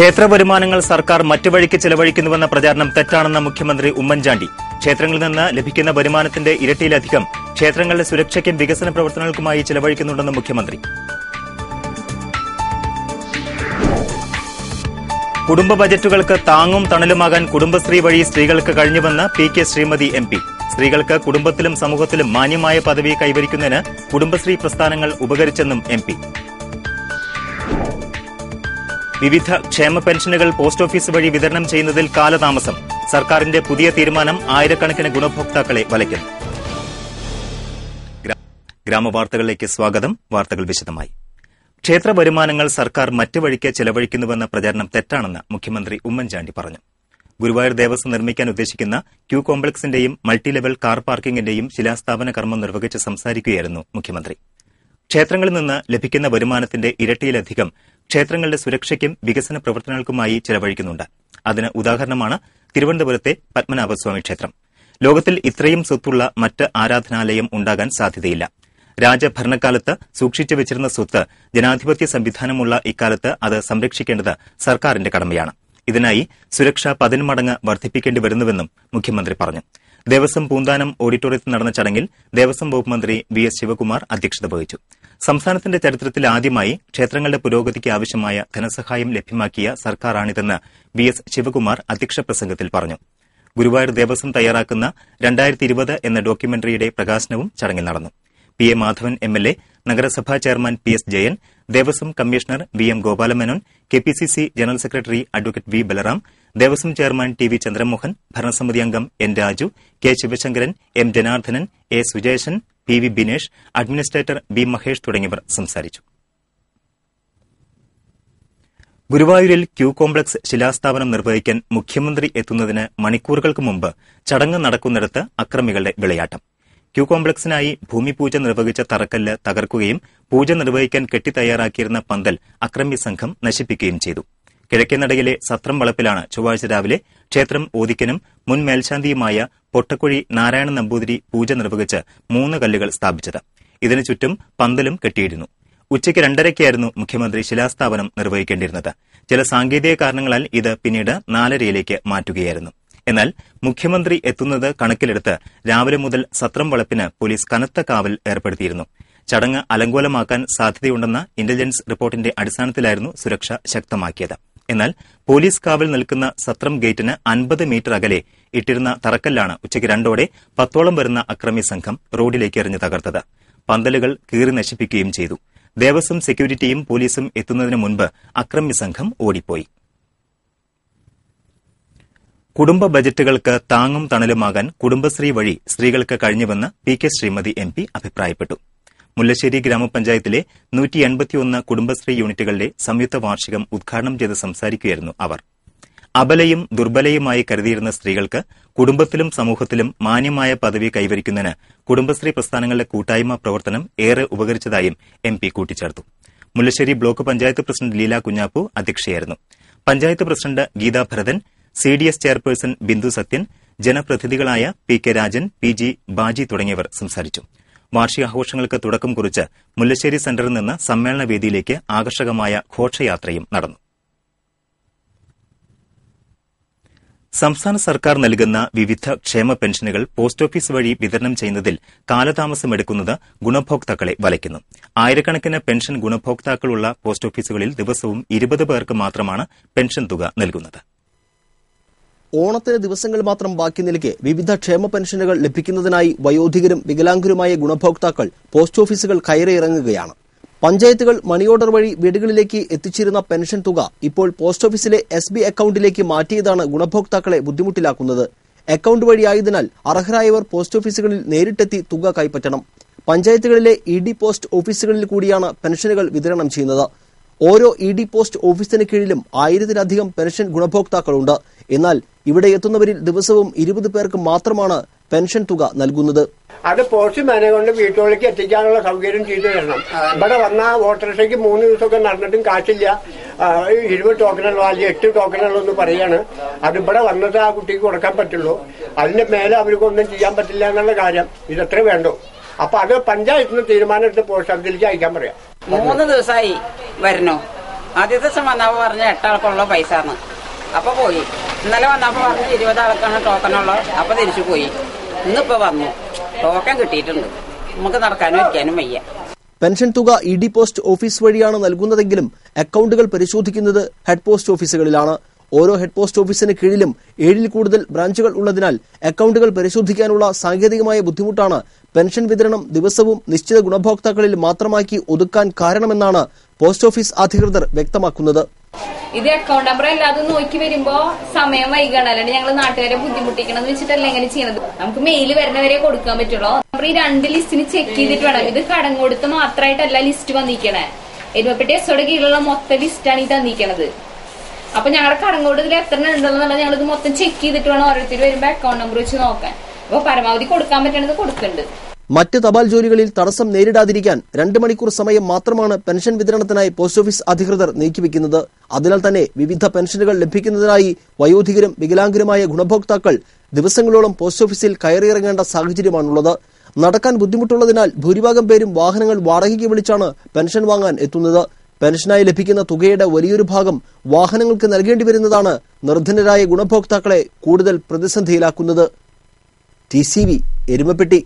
ക്ഷേത്ര വരുമാനങ്ങൾ സർക്കാർ മറ്റു വഴിക്ക് ചെലവഴിക്കുന്നുവെന്ന പ്രചാരണം തെറ്റാണെന്ന മുഖ്യമന്ത്രി ഉമ്മൻചാണ്ടി ക്ഷേത്രങ്ങളിൽ നിന്ന് ലഭിക്കുന്ന വരുമാനത്തിന്റെ ഇരട്ടിയിലധികം ക്ഷേത്രങ്ങളുടെ സുരക്ഷയ്ക്കും വികസന പ്രവർത്തനങ്ങൾക്കുമായി ചെലവഴിക്കുന്നുണ്ടെന്ന് മുഖ്യമന്ത്രി കുടുംബ ബജറ്റുകൾക്ക് താങ്ങും തണലുമാകാൻ കുടുംബശ്രീ വഴി സ്ത്രീകൾക്ക് കഴിഞ്ഞുവെന്ന് P K Sreemathi M P സ്ത്രീകൾക്ക് കുടുംബത്തിലും സമൂഹത്തിലും മാന്യമായ പദവി കൈവരിക്കുന്നതിന് കുടുംബശ്രീ പ്രസ്ഥാനങ്ങൾ ഉപകരിച്ചെന്നും എം വിവിധ ക്ഷേമ പെൻഷനുകൾ പോസ്റ്റ് ഓഫീസ് വഴി വിതരണം ചെയ്യുന്നതിൽ കാലതാമസം സർക്കാരിന്റെ പുതിയ തീരുമാനം ആയിരക്കണക്കിന് ഗുണഭോക്താക്കളെ വലയ്ക്കും ഗ്രാമവാർത്തകളിലേക്ക് സ്വാഗതം വാർത്തകൾ വിശദമായി ക്ഷേത്ര വരുമാനങ്ങൾ സർക്കാർ മറ്റു വഴിക്ക് ചെലവഴിക്കുന്നുവെന്ന പ്രചാരണം തെറ്റാണെന്ന് മുഖ്യമന്ത്രി ഉമ്മൻചാണ്ടി പറഞ്ഞു ഗുരുവായൂർ ദേവസ്വം നിർമ്മിക്കാൻ ഉദ്ദേശിക്കുന്ന ക്യൂ കോംപ്ലക്സിന്റെയും മൾട്ടി ലെവൽ കാർ പാർക്കിംഗിന്റെയും ശിലാസ്ഥാപന കർമ്മം നിർവഹിച്ച് സംസാരിക്കുകയായിരുന്നു മുഖ്യമന്ത്രി ക്ഷേത്രങ്ങളിൽ നിന്ന് ലഭിക്കുന്ന വരുമാനത്തിന്റെ ഇരട്ടിയിലധികം ക്ഷേത്രങ്ങളുടെ സുരക്ഷയ്ക്കും വികസന പ്രവർത്തനങ്ങൾക്കുമായി ചെലവഴിക്കുന്നുണ്ട് അതിന് ഉദാഹരണമാണ് തിരുവനന്തപുരത്തെ പത്മനാഭസ്വാമി ക്ഷേത്രം ലോകത്തിൽ ഇത്രയും സ്വത്തുള്ള മറ്റ് ആരാധനാലയം ഉണ്ടാകാൻ സാധ്യതയില്ല രാജഭരണക്കാലത്ത് സൂക്ഷിച്ചു വെച്ചിരുന്ന സ്വത്ത് ജനാധിപത്യ സംവിധാനമുള്ള ഇക്കാലത്ത് അത് സംരക്ഷിക്കേണ്ടത് സർക്കാരിന്റെ കടമയാണ് ഇതിനായി സുരക്ഷ പതിന്മടങ്ങ് വർദ്ധിപ്പിക്കേണ്ടി വരുന്നുവെന്നും മുഖ്യമന്ത്രി പറഞ്ഞു ദേവസ്വം പൂന്താനം ഓഡിറ്റോറിയത്തിൽ നടന്ന ചടങ്ങിൽ ദേവസ്വം വകുപ്പ് മന്ത്രി വി എസ് ശിവകുമാർ അധ്യക്ഷത വഹിച്ചു സംസ്ഥാനത്തിന്റെ ചരിത്രത്തിൽ ആദ്യമായി ക്ഷേത്രങ്ങളുടെ പുരോഗതിക്ക് ആവശ്യമായ ധനസഹായം ലഭ്യമാക്കിയ സർക്കാരാണിതെന്ന് വി എസ് ശിവകുമാർ അധ്യക്ഷ പ്രസംഗത്തിൽ പറഞ്ഞു ഗുരുവായൂർ ദേവസ്വം തയ്യാറാക്കുന്ന രണ്ടായിരത്തി ഇരുപത് എന്ന ഡോക്യുമെന്ററിയുടെ പ്രകാശനവും ചടങ്ങിൽ നടന്നു P A Madhavan M L A നഗരസഭാ chairman P S Jayan Devaswom commissioner V M Gopalamenon K P C C general secretary advocate V Balaram Devaswom chairman T V Chandramohan ഭരണസമിതി അംഗം N Raju K Sivasankaran M Janardhanan A Sujeshan P V Binesh administrator B Mahesh തുടങ്ങിയവർ സംസാരിച്ചു ഗുരുവായൂരിൽ ക്യൂ കോംപ്ലക്സ് ശിലാസ്ഥാപനം നിർവഹിക്കാൻ മുഖ്യമന്ത്രി എത്തുന്നതിന് മണിക്കൂറുകൾക്ക് മുമ്പ് ചടങ്ങ് നടക്കുന്നിടത്ത് അക്രമികളുടെ വിളയാട്ടം ക്യൂ കോംപ്ലക്സിനായി ഭൂമിപൂജ നിർവഹിച്ച തറക്കല്ല് തകർക്കുകയും പൂജ നിർവഹിക്കാൻ കെട്ടിത്തയ്യാറാക്കിയിരുന്ന പന്തൽ അക്രമി സംഘം നശിപ്പിക്കുകയും ചെയ്തു കിഴക്കേനടയിലെ സത്രം വളപ്പിലാണ് ചൊവ്വാഴ്ച രാവിലെ ക്ഷേത്രം ഓദിക്കനും മുൻ മേൽശാന്തിയുമായ പൊട്ടക്കുഴി നാരായണ നമ്പൂതിരി പൂജ നിർവഹിച്ച് മൂന്ന് കല്ലുകൾ സ്ഥാപിച്ചത് ഇതിനു ചുറ്റും പന്തലും കെട്ടിയിരുന്നു ഉച്ചയ്ക്ക് രണ്ടരയ്ക്കായിരുന്നു മുഖ്യമന്ത്രി ശിലാസ്ഥാപനം നിർവഹിക്കേണ്ടിയിരുന്നത് ചില സാങ്കേതിക കാരണങ്ങളാൽ ഇത് പിന്നീട് നാലരയിലേക്ക് മാറ്റുകയായിരുന്നു എന്നാൽ മുഖ്യമന്ത്രി എത്തുന്നത് കണക്കിലെടുത്ത് രാവിലെ മുതൽ സത്രം വളപ്പിന് പോലീസ് കനത്ത കാവൽ ഏർപ്പെടുത്തിയിരുന്നു ചടങ്ങ് അലങ്കോലമാക്കാൻ സാധ്യതയുണ്ടെന്ന ഇന്റലിജൻസ് റിപ്പോർട്ടിന്റെ അടിസ്ഥാനത്തിലായിരുന്നു സുരക്ഷ ശക്തമാക്കിയത് എന്നാൽ പോലീസ് കാവൽ നിൽക്കുന്ന സത്രം ഗേറ്റിന് അൻപത് മീറ്റർ അകലെ ഇട്ടിരുന്ന തറക്കല്ലാണ് ഉച്ചയ്ക്ക് രണ്ടോടെ പത്തോളം വരുന്ന അക്രമി സംഘം റോഡിലേക്ക് എറിഞ്ഞു തകർത്തത് പന്തലുകൾ കീറി നശിപ്പിക്കുകയും ചെയ്തു ദേവസ്വം സെക്യൂരിറ്റിയും പോലീസും എത്തുന്നതിന് മുൻപ് അക്രമി സംഘം ഓടിപ്പോയി കുടുംബ ബജറ്റുകൾക്ക് താങ്ങും തണലുമാകാൻ കുടുംബശ്രീ വഴി സ്ത്രീകൾക്ക് കഴിഞ്ഞുവെന്ന് P K Sreemathi M P അഭിപ്രായപ്പെട്ടു മുല്ലശ്ശേരി ഗ്രാമപഞ്ചായത്തിലെ നൂറ്റി എൺപത്തിയൊന്ന് കുടുംബശ്രീ യൂണിറ്റുകളുടെ സംയുക്ത വാർഷികം ഉദ്ഘാടനം ചെയ്ത് സംസാരിക്കുകയായിരുന്നു അവർ അബലയും ദുർബലയുമായി കരുതിയിരുന്ന സ്ത്രീകൾക്ക് കുടുംബത്തിലും സമൂഹത്തിലും മാന്യമായ പദവി കൈവരിക്കുന്നതിന് കുടുംബശ്രീ പ്രസ്ഥാനങ്ങളുടെ കൂട്ടായ്മ പ്രവർത്തനം ഏറെ ഉപകരിച്ചതായും എം പി കൂട്ടിച്ചേർത്തു മുല്ലശ്ശേരി ബ്ലോക്ക് പഞ്ചായത്ത് പ്രസിഡന്റ് ലീല കുഞ്ഞാപ്പു അധ്യക്ഷയായിരുന്നു panchayat president Geetha Bharathan C D S chairperson Bindu Sathyan ജനപ്രതിനിധികളായ P K Rajan P G Baji തുടങ്ങിയവർ സംസാരിച്ചു വാർഷികാഘോഷങ്ങൾക്ക് തുടക്കം കുറിച്ച് മുല്ലശ്ശേരി സെന്ററിൽ നിന്ന് സമ്മേളന വേദിയിലേക്ക് ആകർഷകമായ ഘോഷയാത്രയും നടന്നു സംസ്ഥാന സർക്കാർ നൽകുന്ന വിവിധ ക്ഷേമ പെൻഷനുകൾ പോസ്റ്റ് ഓഫീസ് വഴി വിതരണം ചെയ്യുന്നതിൽ കാലതാമസമെടുക്കുന്നത് ഗുണഭോക്താക്കളെ വലയ്ക്കുന്നു ആയിരക്കണക്കിന് പെൻഷൻ ഗുണഭോക്താക്കളുള്ള പോസ്റ്റ് ഓഫീസുകളിൽ ദിവസവും ഇരുപത് പേർക്ക് മാത്രമാണ് പെൻഷൻ തുക നൽകുന്നത് ഓണത്തിന് ദിവസങ്ങൾ മാത്രം ബാക്കി നിൽക്കെ വിവിധ ക്ഷേമ പെൻഷനുകൾ ലഭിക്കുന്നതിനായി വയോധികരും വികലാംഗരുമായ ഗുണഭോക്താക്കൾ പോസ്റ്റ് ഓഫീസുകൾ കയറിയിറങ്ങുകയാണ് പഞ്ചായത്തുകൾ മണി ഓർഡർ വഴി വീടുകളിലേക്ക് എത്തിച്ചിരുന്ന പെൻഷൻ തുക ഇപ്പോൾ പോസ്റ്റ് ഓഫീസിലെ എസ് ബി അക്കൌണ്ടിലേക്ക് മാറ്റിയതാണ് ഗുണഭോക്താക്കളെ ബുദ്ധിമുട്ടിലാക്കുന്നത് അക്കൗണ്ട് വഴിയായതിനാൽ അർഹരായവർ പോസ്റ്റ് ഓഫീസുകളിൽ നേരിട്ടെത്തി തുക കൈപ്പറ്റണം പഞ്ചായത്തുകളിലെ ഇ ഡി പോസ്റ്റ് ഓഫീസുകളിൽ കൂടിയാണ് പെൻഷനുകൾ വിതരണം ചെയ്യുന്നത് ഓരോ ഇ ഡി പോസ്റ്റ് ഓഫീസിന് കീഴിലും ആയിരത്തിലധികം പെൻഷൻ ഗുണഭോക്താക്കളുണ്ട് എന്നാൽ ഇവിടെ എത്തുന്നവരിൽ ദിവസവും ഇരുപത് പേർക്ക് മാത്രമാണ് പെൻഷൻ തുക നൽകുന്നത് അത് മാനെ കൊണ്ട് വീട്ടുകളിലേക്ക് എത്തിക്കാനുള്ള സൗകര്യം ചെയ്തു തരണം ഇവിടെ വന്ന വോട്ടർഷയ്ക്ക് മൂന്ന് ദിവസമൊക്കെ നടന്നിട്ടും കാശില്ല ഇരുപത് ടോക്കണുള്ള അല്ലെങ്കിൽ എട്ട് ടോക്കനുള്ളൂ എന്ന് പറയാണ് അത് ഇവിടെ വന്നിട്ട് ആ കുട്ടിക്ക് കൊടുക്കാൻ പറ്റുള്ളൂ അതിന്റെ മേലെ അവർക്കൊന്നും ചെയ്യാൻ പറ്റില്ല എന്നുള്ള കാര്യം ഇതത്ര വേണ്ടോ അപ്പൊ അത് പഞ്ചായത്തിന് തീരുമാനം എടുത്ത് പോസ്റ്റ് ഓഫീസിലേക്ക് അയക്കാൻ പറയാം മൂന്ന് ദിവസമായി വരണോ ആദ്യത്തെ ദിവസം വന്നപ്പോ പറഞ്ഞ എട്ടാൾക്കുള്ള പൈസ അപ്പൊ പോയി ഇന്നലെ വന്നപ്പോ പറഞ്ഞ ഇരുപതാൾക്കാണ് ടോക്കനുള്ളത് അപ്പൊ തിരിച്ചു പോയി ഇന്നിപ്പോ വന്നു ടോക്കൺ കിട്ടിയിട്ടുണ്ട് നമുക്ക് നടക്കാനും വയ്ക്കാനും വയ്യ പെൻഷൻ തുക ഇ ഡി പോസ്റ്റ് ഓഫീസ് വഴിയാണ് നൽകുന്നതെങ്കിലും അക്കൗണ്ടുകൾ പരിശോധിക്കുന്നത് ഹെഡ് പോസ്റ്റ് ഓഫീസുകളിലാണ് ഓരോ ഹെഡ് പോസ്റ്റ് ഓഫീസിന് കീഴിലും ഏഴിൽ കൂടുതൽ ബ്രാഞ്ചുകൾ ഉള്ളതിനാൽ അക്കൗണ്ടുകൾ പരിശോധിക്കാനുള്ള സാങ്കേതികമായ ബുദ്ധിമുട്ടാണ് പെൻഷൻ വിതരണം ദിവസവും നിശ്ചിത ഗുണഭോക്താക്കളിൽ മാത്രമാക്കി ഒതുക്കാൻ കാരണമെന്നാണ് പോസ്റ്റ് ഓഫീസ് അധികൃതർ വ്യക്തമാക്കുന്നത് ഇത് അക്കൗണ്ട് നമ്പർ എല്ലാതും നോക്കി വരുമ്പോ സമയം വൈകണം അല്ലാണ്ട് ഞങ്ങൾ നാട്ടുകാരെ ബുദ്ധിമുട്ടിക്കണം എന്ന് വെച്ചിട്ടല്ല ഇങ്ങനെ ചെയ്യുന്നത് നമുക്ക് മെയിൽ വരുന്നവരെ കൊടുക്കാൻ പറ്റുള്ളൂ നമ്മൾ ഈ രണ്ട് ലിസ്റ്റിന് ചെക്ക് ചെയ്തിട്ട് വേണം ഇത് കടം കൊടുത്ത് മാത്രമായിട്ടല്ല ലിസ്റ്റ് വന്നിരിക്കണേ എരുമപ്പെട്ടി എസോടെ കീഴിലുള്ള മൊത്തം ലിസ്റ്റാണ് ഈ തന്നിരിക്കണത് അപ്പൊ ഞങ്ങളുടെ കടം കൊടുത്തിൽ എത്ര ഉണ്ടെന്നുള്ളത് ഞങ്ങൾ ഇത് മൊത്തം ചെക്ക് ചെയ്തിട്ട് വേണം ഓരോരുത്തർ വരുമ്പോ അക്കൗണ്ട് നമ്പർ വെച്ച് നോക്കാൻ അപ്പൊ പരമാവധി കൊടുക്കാൻ പറ്റണത് കൊടുക്കുന്നുണ്ട് മറ്റ് തപാൽ ജോലികളിൽ തടസ്സം നേരിടാതിരിക്കാൻ രണ്ട് മണിക്കൂർ സമയം മാത്രമാണ് പെൻഷൻ വിതരണത്തിനായി പോസ്റ്റ് ഓഫീസ് അധികൃതർ നീക്കിവെക്കുന്നത് അതിനാൽ തന്നെ വിവിധ പെൻഷനുകൾ ലഭിക്കുന്നതിനായി വയോധികരും വികലാംഗരുമായ ഗുണഭോക്താക്കൾ ദിവസങ്ങളോളം പോസ്റ്റ് ഓഫീസിൽ കയറിയിറങ്ങേണ്ട സാഹചര്യമാണുള്ളത് നടക്കാൻ ബുദ്ധിമുട്ടുള്ളതിനാൽ ഭൂരിഭാഗം പേരും വാഹനങ്ങൾ വാടകയ്ക്ക് വിളിച്ചാണ് പെൻഷൻ വാങ്ങാൻ എത്തുന്നത് പെൻഷനായി ലഭിക്കുന്ന തുകയുടെ വലിയൊരു ഭാഗം വാഹനങ്ങൾക്ക് നൽകേണ്ടി വരുന്നതാണ് നിർധനരായ ഗുണഭോക്താക്കളെ കൂടുതൽ പ്രതിസന്ധിയിലാക്കുന്നത് ടി സി എരുമപ്പെട്ടി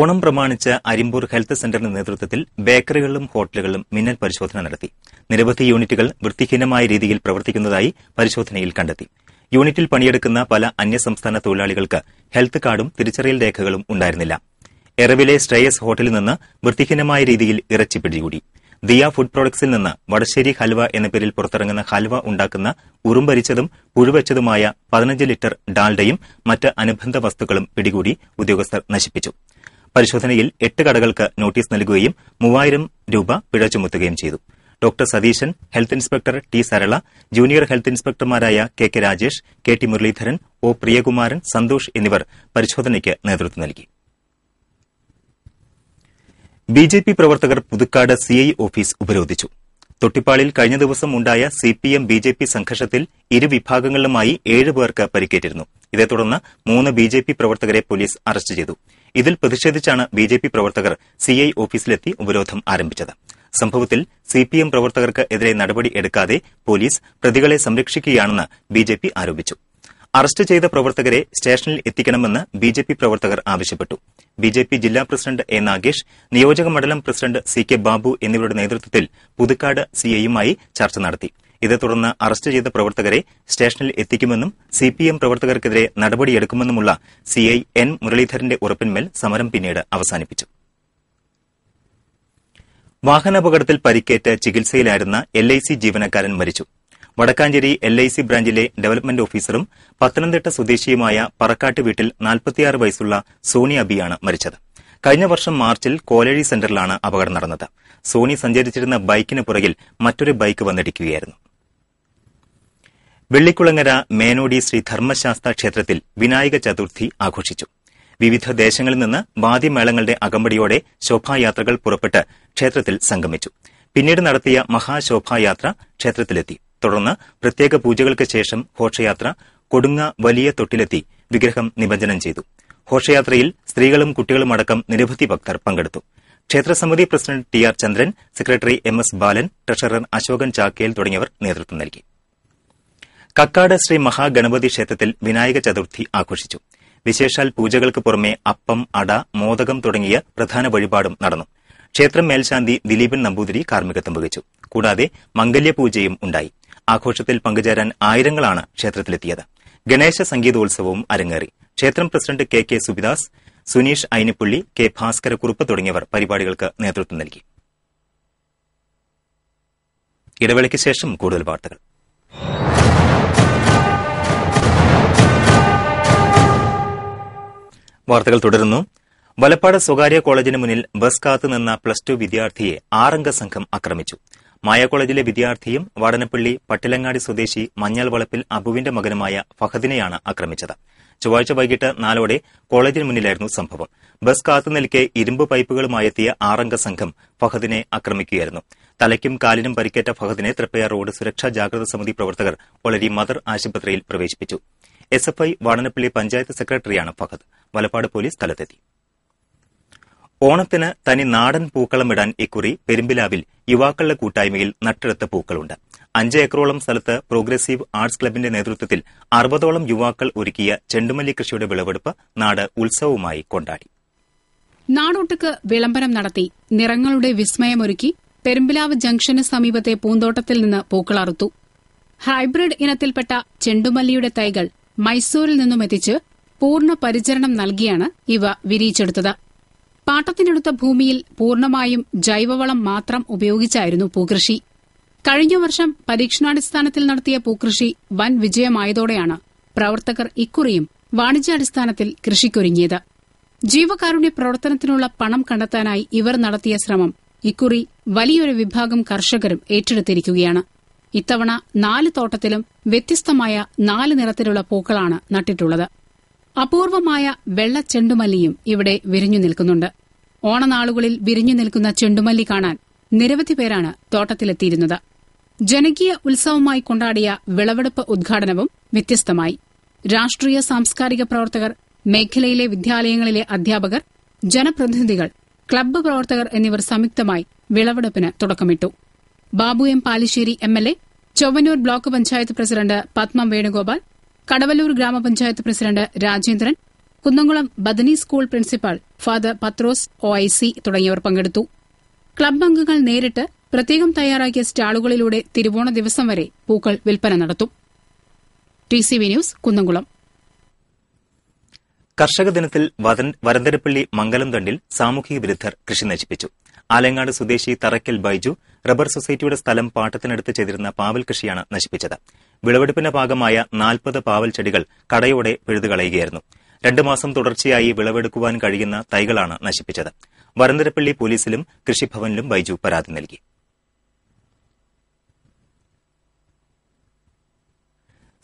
ഓണം പ്രമാണിച്ച് അരിമ്പൂർ ഹെൽത്ത് സെന്ററിന്റെ നേതൃത്വത്തിൽ ബേക്കറികളിലും ഹോട്ടലുകളിലും മിന്നൽ പരിശോധന നടത്തി നിരവധി യൂണിറ്റുകൾ വൃത്തിഹീനമായ രീതിയിൽ പ്രവർത്തിക്കുന്നതായി പരിശോധനയിൽ കണ്ടെത്തി യൂണിറ്റിൽ പണിയെടുക്കുന്ന പല അന്യസംസ്ഥാന തൊഴിലാളികൾക്ക് ഹെൽത്ത് കാർഡും തിരിച്ചറിയൽ രേഖകളും ഉണ്ടായിരുന്നില്ല എറവിലെ ശ്രേയസ് ഹോട്ടലിൽ നിന്ന് വൃത്തിഹീനമായ രീതിയിൽ ഇറച്ചി പിടികൂടി ദിയ ഫുഡ് പ്രോഡക്ട്സിൽ നിന്ന് വടശ്ശേരി ഹൽവ എന്ന പേരിൽ പുറത്തിറങ്ങുന്ന ഹൽവ ഉണ്ടാക്കുന്ന ഉറുമ്പരിച്ചതും പുഴുവച്ചതുമായ പതിനഞ്ച് ലിറ്റർ ഡാൽഡയും മറ്റ് അനുബന്ധ വസ്തുക്കളും പിടികൂടി ഉദ്യോഗസ്ഥർ നശിപ്പിച്ചു പരിശോധനയിൽ എട്ട് കടകൾക്ക് നോട്ടീസ് നൽകുകയും മൂവായിരം രൂപ പിഴ ചുമത്തുകയും ചെയ്തു doctor Satheesan health inspector T Sarala junior health ഇൻസ്പെക്ടർമാരായ K K Rajesh K T Muraleedharan O Priyakumaran Santhosh എന്നിവർ പരിശോധനയ്ക്ക് നേതൃത്വം നൽകി ബി ജെ പി പ്രവർത്തകർ പുതുക്കാട് സി ഐ ഓഫീസ് ഉപരോധിച്ചു തൊട്ടിപ്പാളിൽ കഴിഞ്ഞ ദിവസം ഉണ്ടായ C P M B J P സംഘർഷത്തിൽ ഇരുവിഭാഗങ്ങളിലുമായി ഏഴ് പേർക്ക് പരിക്കേറ്റിരുന്നു ഇതേ തുടർന്ന് മൂന്ന് ബി ജെ പി പ്രവർത്തകരെ പോലീസ് അറസ്റ്റ് ചെയ്തു ഇതിൽ പ്രതിഷേധിച്ചാണ് ബി ജെ പി പ്രവർത്തകർ സി ഐ ഓഫീസിലെത്തി ഉപരോധം ആരംഭിച്ചത് സംഭവത്തിൽ സി പി എം പ്രവർത്തകർക്ക് എതിരെ നടപടി എടുക്കാതെ പോലീസ് പ്രതികളെ സംരക്ഷിക്കുകയാണെന്ന് ബി ജെ പി ആരോപിച്ചു അറസ്റ്റ് ചെയ്ത പ്രവർത്തകരെ സ്റ്റേഷനിൽ എത്തിക്കണമെന്ന് ബി ജെ പി പ്രവർത്തകർ ആവശ്യപ്പെട്ടു ബി ജെ പി ജില്ലാ പ്രസിഡന്റ് എ നാഗേഷ് നിയോജക മണ്ഡലം പ്രസിഡന്റ് സി കെ ബാബു എന്നിവരുടെ നേതൃത്വത്തിൽ പുതുക്കാട് ഐയുമായി ചർച്ച നടത്തി ഇതേ തുടർന്ന് അറസ്റ്റ് ചെയ്ത പ്രവർത്തകരെ സ്റ്റേഷനിൽ എത്തിക്കുമെന്നും സി പി എം പ്രവർത്തകർക്കെതിരെ നടപടിയെടുക്കുമെന്നുമുള്ള സി ഐ എൻ മുരളീധരന്റെ ഉറപ്പിന്മേൽ സമരം പിന്നീട് അവസാനിപ്പിച്ചു വാഹനാപകടത്തിൽ പരിക്കേറ്റ് ചികിത്സയിലായിരുന്ന എൽ ഐ സി ജീവനക്കാരൻ മരിച്ചു വടക്കാഞ്ചേരി എൽ ഐ സി ബ്രാഞ്ചിലെ ഡെവലപ്മെന്റ് ഓഫീസറും പത്തനംതിട്ട സ്വദേശിയുമായ പറക്കാട്ട് വീട്ടിൽ നാൽപ്പത്തിയാറ് വയസ്സുള്ള സോണി അബിയാണ് മരിച്ചത് കഴിഞ്ഞ വർഷം മാർച്ചിൽ കോലഴി സെന്ററിലാണ് അപകടം നടന്നത് സോണി സഞ്ചരിച്ചിരുന്ന ബൈക്കിന് പുറകിൽ മറ്റൊരു ബൈക്ക് വന്നിടിക്കുകയായിരുന്നു വെള്ളിക്കുളങ്ങര മേനോടി ശ്രീ ധർമ്മശാസ്ത്ര ക്ഷേത്രത്തിൽ വിനായക ചതുർത്ഥി ആഘോഷിച്ചു വിവിധ ദേശങ്ങളിൽ നിന്ന് വാദ്യമേളങ്ങളുടെ അകമ്പടിയോടെ ശോഭായാത്രകൾ പുറപ്പെട്ട് ക്ഷേത്രത്തിൽ സംഗമിച്ചു പിന്നീട് നടത്തിയ മഹാശോഭായാത്ര ക്ഷേത്രത്തിലെത്തി തുടർന്ന് പ്രത്യേക പൂജകൾക്ക് ശേഷം ഘോഷയാത്ര കൊടുങ്ങ വലിയ തൊട്ടിലെത്തി വിഗ്രഹം നിമജ്ജനം ചെയ്തു ഘോഷയാത്രയിൽ സ്ത്രീകളും കുട്ടികളുമടക്കം നിരവധി ഭക്തർ പങ്കെടുത്തു ക്ഷേത്രസമിതി president T R Chandran secretary M S Balan treasurer Ashokan Chakkel തുടങ്ങിയവർ നേതൃത്വം നൽകി കക്കാട് ശ്രീ മഹാഗണപതി ക്ഷേത്രത്തിൽ വിനായക ചതുർത്ഥി ആഘോഷിച്ചു വിശേഷാൽ പൂജകൾക്ക് പുറമെ അപ്പം അട മോദകം തുടങ്ങിയ പ്രധാന വഴിപാടും നടന്നു ക്ഷേത്രം മേൽശാന്തി ദിലീപൻ നമ്പൂതിരി കാർമ്മികത്വം വഹിച്ചു കൂടാതെ മംഗല്യപൂജയും ഉണ്ടായി ആഘോഷത്തിൽ പങ്കുചേരാൻ ആയിരങ്ങളാണ് ക്ഷേത്രത്തിലെത്തിയത് ഗണേശ സംഗീതോത്സവവും അരങ്ങേറി ക്ഷേത്രം president K K Subidas Suneesh Ainippully K Bhaskarakkurup തുടങ്ങിയവർ പരിപാടികൾക്ക് നേതൃത്വം നൽകി ഇടവേളയ്ക്ക് ശേഷം കൂടുതൽ വാർത്തകൾ വാർത്തകൾ തുടരുന്നു വലപ്പാട് സ്വകാര്യ കോളേജിന് മുന്നിൽ ബസ് കാത്തു നിന്ന പ്ലസ് ടു വിദ്യാർത്ഥിയെ ആറംഗ സംഘം ആക്രമിച്ചു മായ കോളേജിലെ വിദ്യാർത്ഥിയും വാടനപ്പള്ളി പട്ടിലങ്ങാടി സ്വദേശി മഞ്ഞൾ വളപ്പിൽ അബുവിന്റെ മകനുമായ ഫഹദിനെയാണ് ആക്രമിച്ചത് ചൊവ്വാഴ്ച വൈകിട്ട് നാലോടെ കോളേജിന് മുന്നിലായിരുന്നു സംഭവം ബസ് കാത്തു നിൽക്കെ ഇരുമ്പ് എത്തിയ ആറംഗ സംഘം ഫഹദിനെ ആക്രമിക്കുകയായിരുന്നു തലയ്ക്കും കാലിനും പരിക്കേറ്റ ഫഹദിനെ തൃപ്പയാർ റോഡ് സുരക്ഷാ ജാഗ്രതാ സമിതി പ്രവർത്തകർ ഒളരി മദർ ആശുപത്രിയിൽ പ്രവേശിപ്പിച്ചു S F I Vadanappally panchayat സെക്രട്ടറിയാണ് ഫഹദ് വലപ്പാട് പോലീസ് സ്ഥലത്തെത്തി ഓണത്തിന് തനി നാടൻ പൂക്കളം ഇടാൻ ഇക്കുറി പെരുമ്പിലാവിൽ യുവാക്കളുടെ കൂട്ടായ്മയിൽ നട്ടെടുത്ത പൂക്കളുണ്ട് അഞ്ച് ഏക്കറോളം സ്ഥലത്ത് പ്രോഗ്രസീവ് ആർട്സ് ക്ലബിന്റെ നേതൃത്വത്തിൽ അറുപതോളം യുവാക്കൾ ഒരുക്കിയ ചെണ്ടുമല്ലി കൃഷിയുടെ വിളവെടുപ്പ് നാട് ഉത്സവമായി കൊണ്ടാടി നാടോട്ടുക്ക് വിളംബരം നടത്തി നിറങ്ങളുടെ വിസ്മയമൊരുക്കി പെരുമ്പിലാവ് ജംഗ്ഷന് സമീപത്തെ പൂന്തോട്ടത്തിൽ നിന്ന് പൂക്കളറുത്തു ഹൈബ്രിഡ് ഇനത്തിൽപ്പെട്ട ചെണ്ടുമല്ലിയുടെ തൈകൾ മൈസൂരിൽ നിന്നും പൂർണ്ണ പരിചരണം നൽകിയാണ് ഇവ വിരിയിച്ചെടുത്തത് പാട്ടത്തിനെടുത്ത ഭൂമിയിൽ പൂർണ്ണമായും ജൈവവളം മാത്രം ഉപയോഗിച്ചായിരുന്നു പൂകൃഷി കഴിഞ്ഞ വർഷം പരീക്ഷണാടിസ്ഥാനത്തിൽ നടത്തിയ പൂകൃഷി വൻ വിജയമായതോടെയാണ് പ്രവർത്തകർ ഇക്കുറിയും വാണിജ്യാടിസ്ഥാനത്തിൽ കൃഷിക്കൊരുങ്ങിയത് ജീവകാരുണ്യ പ്രവർത്തനത്തിനുള്ള പണം കണ്ടെത്താനായി ഇവർ നടത്തിയ ശ്രമം ഇക്കുറി വലിയൊരു വിഭാഗം കർഷകരും ഏറ്റെടുത്തിരിക്കുകയാണ് ഇത്തവണ നാല് തോട്ടത്തിലും വ്യത്യസ്തമായ നാല് നിറത്തിലുള്ള പൂക്കളാണ് നട്ടിട്ടുള്ളത് അപൂർവമായ വെള്ള ചെണ്ടുമല്ലിയും ഇവിടെ വിരിഞ്ഞു നിൽക്കുന്നുണ്ട് ഓണനാളുകളിൽ വിരിഞ്ഞു നിൽക്കുന്ന ചെണ്ടുമല്ലി കാണാൻ നിരവധി പേരാണ് തോട്ടത്തിലെത്തിയിരുന്നത് ജനകീയ ഉത്സവമായി കൊണ്ടാടിയ വിളവെടുപ്പ് ഉദ്ഘാടനവും വ്യത്യസ്തമായി രാഷ്ട്രീയ സാംസ്കാരിക പ്രവർത്തകർ മേഖലയിലെ വിദ്യാലയങ്ങളിലെ അധ്യാപകർ ജനപ്രതിനിധികൾ ക്ലബ്ബ് പ്രവർത്തകർ എന്നിവർ സംയുക്തമായി വിളവെടുപ്പിന് തുടക്കമിട്ടു Babu M Palissery M L A Chowwannur block panchayat president Padmam Venugopal Kadavallur ഗ്രാമപഞ്ചായത്ത് president Rajendran Kunnamkulam Bethany school principal father Pathrose O I C തുടങ്ങിയവർ പങ്കെടുത്തു ക്ലബ് അംഗങ്ങൾ നേരിട്ട് പ്രത്യേകം തയ്യാറാക്കിയ സ്റ്റാളുകളിലൂടെ തിരുവോണ ദിവസം വരെ പൂക്കൾ വിൽപ്പന നടത്തും ടിസിവി ന്യൂസ് കുന്നംകുളം കർഷക ദിനത്തിൽ വരന്തരപ്പള്ളി മംഗലം തണ്ടിൽ സാമൂഹിക വിരുദ്ധർ കൃഷി നശിപ്പിച്ചു ആലങ്ങാട് സ്വദേശി തറക്കൽ ബൈജു റബ്ബർ സൊസൈറ്റിയുടെ സ്ഥലം പാട്ടത്തിനടുത്ത് ചെയ്തിരുന്ന പാവൽ കൃഷിയാണ് നശിപ്പിച്ചത് വിളവെടുപ്പിന്റെ ഭാഗമായ നാൽപ്പത് പാവൽ ചെടികൾ കടയോടെ പിഴുതുകളയുകയായിരുന്നു രണ്ടു മാസം തുടർച്ചയായി വിളവെടുക്കുവാൻ കഴിയുന്ന തൈകളാണ് നശിപ്പിച്ചത് വരന്തരപ്പള്ളി പോലീസിലും കൃഷിഭവനിലും ബൈജു പരാതി നൽകി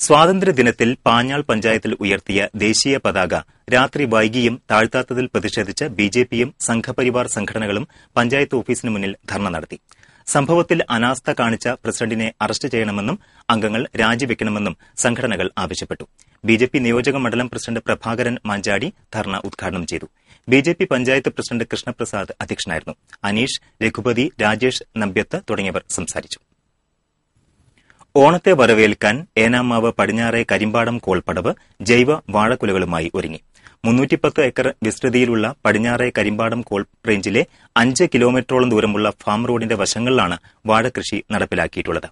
സ്വാതന്ത്ര്യ ദിനത്തിൽ പാഞ്ഞാൾ പഞ്ചായത്തിൽ ഉയർത്തിയ ദേശീയ പതാക രാത്രി വൈകിയും താഴ്ത്താത്തതിൽ പ്രതിഷേധിച്ച് ബിജെപിയും സംഘപരിവാർ സംഘടനകളും പഞ്ചായത്ത് ഓഫീസിന് മുന്നിൽ ധർണ നടത്തി സംഭവത്തിൽ അനാസ്ഥ കാണിച്ച പ്രസിഡന്റിനെ അറസ്റ്റ് ചെയ്യണമെന്നും അംഗങ്ങൾ രാജിവെക്കണമെന്നും സംഘടനകൾ ആവശ്യപ്പെട്ടു ബി ജെ പി നിയോജക മണ്ഡലം പ്രസിഡന്റ് പ്രഭാകരൻ മഞ്ചാടി ധർണ ഉദ്ഘാടനം ചെയ്തു B J P panchayat president Krishnaprasad അധ്യക്ഷനായിരുന്നു അനീഷ് രഘുപതി രാജേഷ് നമ്പ്യത്ത് തുടങ്ങിയവർ സംസാരിച്ചു ഓണത്തെ വരവേൽക്കാൻ ഏനാമാവ് പടിഞ്ഞാറെ കരിമ്പാടം കോൾപ്പടവ് ജൈവ വാഴക്കുലകളുമായി ഒരുങ്ങി മുന്നൂറ്റിപ്പത്ത് ഏക്കർ വിസ്തൃതിയിലുള്ള പടിഞ്ഞാറെ കരിമ്പാടം കോൾ റേഞ്ചിലെ അഞ്ച് കിലോമീറ്ററോളം ദൂരമുള്ള ഫാം റോഡിന്റെ വശങ്ങളിലാണ് വാഴകൃഷി നടപ്പിലാക്കിയിട്ടുള്ളത്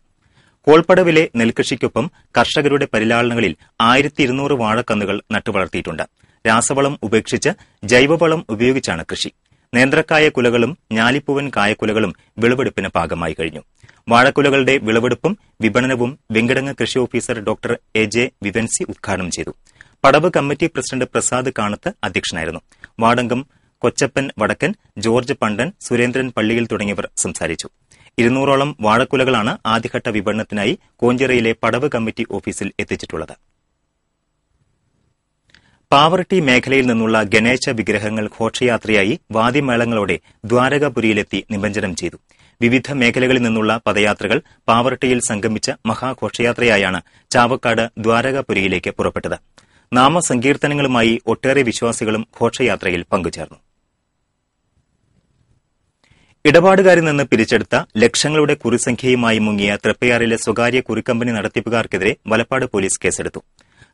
കോൾപ്പടവിലെ നെൽകൃഷിക്കൊപ്പം കർഷകരുടെ പരിലാളനങ്ങളിൽ ആയിരത്തി ഇരുന്നൂറ് വാഴക്കന്നുകൾ നട്ടുവളർത്തിയിട്ടുണ്ട് രാസവളം ഉപേക്ഷിച്ച് ജൈവവളം ഉപയോഗിച്ചാണ് കൃഷി നേന്ത്രക്കായ കുലകളും ഞാലിപ്പൂവൻ കായക്കുലകളും വിളവെടുപ്പിന് ഭാഗമായി കഴിഞ്ഞു വാഴക്കുലകളുടെ വിളവെടുപ്പും വിപണനവും വെങ്കിടങ്ങ് കൃഷി officer doctor A J Vivency ഉദ്ഘാടനം ചെയ്തു പടവ് കമ്മിറ്റി പ്രസിഡന്റ് പ്രസാദ് കാണത്ത് അധ്യക്ഷനായിരുന്നു വാടങ്കം കൊച്ചപ്പൻ വടക്കൻ ജോർജ് പണ്ടൻ സുരേന്ദ്രൻ പള്ളിയിൽ തുടങ്ങിയവർ സംസാരിച്ചു ഇരുന്നൂറോളം വാഴക്കുലകളാണ് ആദ്യഘട്ട വിപണനത്തിനായി കോഞ്ചിറയിലെ പടവ് കമ്മിറ്റി ഓഫീസിൽ എത്തിച്ചിട്ടുള്ളത് പാവറട്ടി മേഖലയിൽ നിന്നുള്ള ഗണേശ വിഗ്രഹങ്ങൾ ഘോഷയാത്രയായി വാദ്യമേളങ്ങളോടെ ദ്വാരകാപുരിയിലെത്തി നിമഞ്ജനം ചെയ്തു വിവിധ മേഖലകളിൽ നിന്നുള്ള പദയാത്രകൾ പാവറട്ടിയിൽ സംഗമിച്ച മഹാഘോഷയാത്രയായാണ് ചാവക്കാട് ദ്വാരകപുരിയിലേക്ക് പുറപ്പെട്ടത് നാമസങ്കീർത്തനങ്ങളുമായി ഒട്ടേറെ വിശ്വാസികളും ഘോഷയാത്രയിൽ പങ്കുചേർന്നു ഇടപാടുകാരിൽ നിന്ന് പിരിച്ചെടുത്ത ലക്ഷങ്ങളുടെ കുറിസംഖ്യയുമായി മുങ്ങിയ തൃപ്പയാറിലെ സ്വകാര്യ കുറിക്കമ്പനി നടത്തിപ്പുകാർക്കെതിരെ വലപ്പാട് പോലീസ് കേസെടുത്തു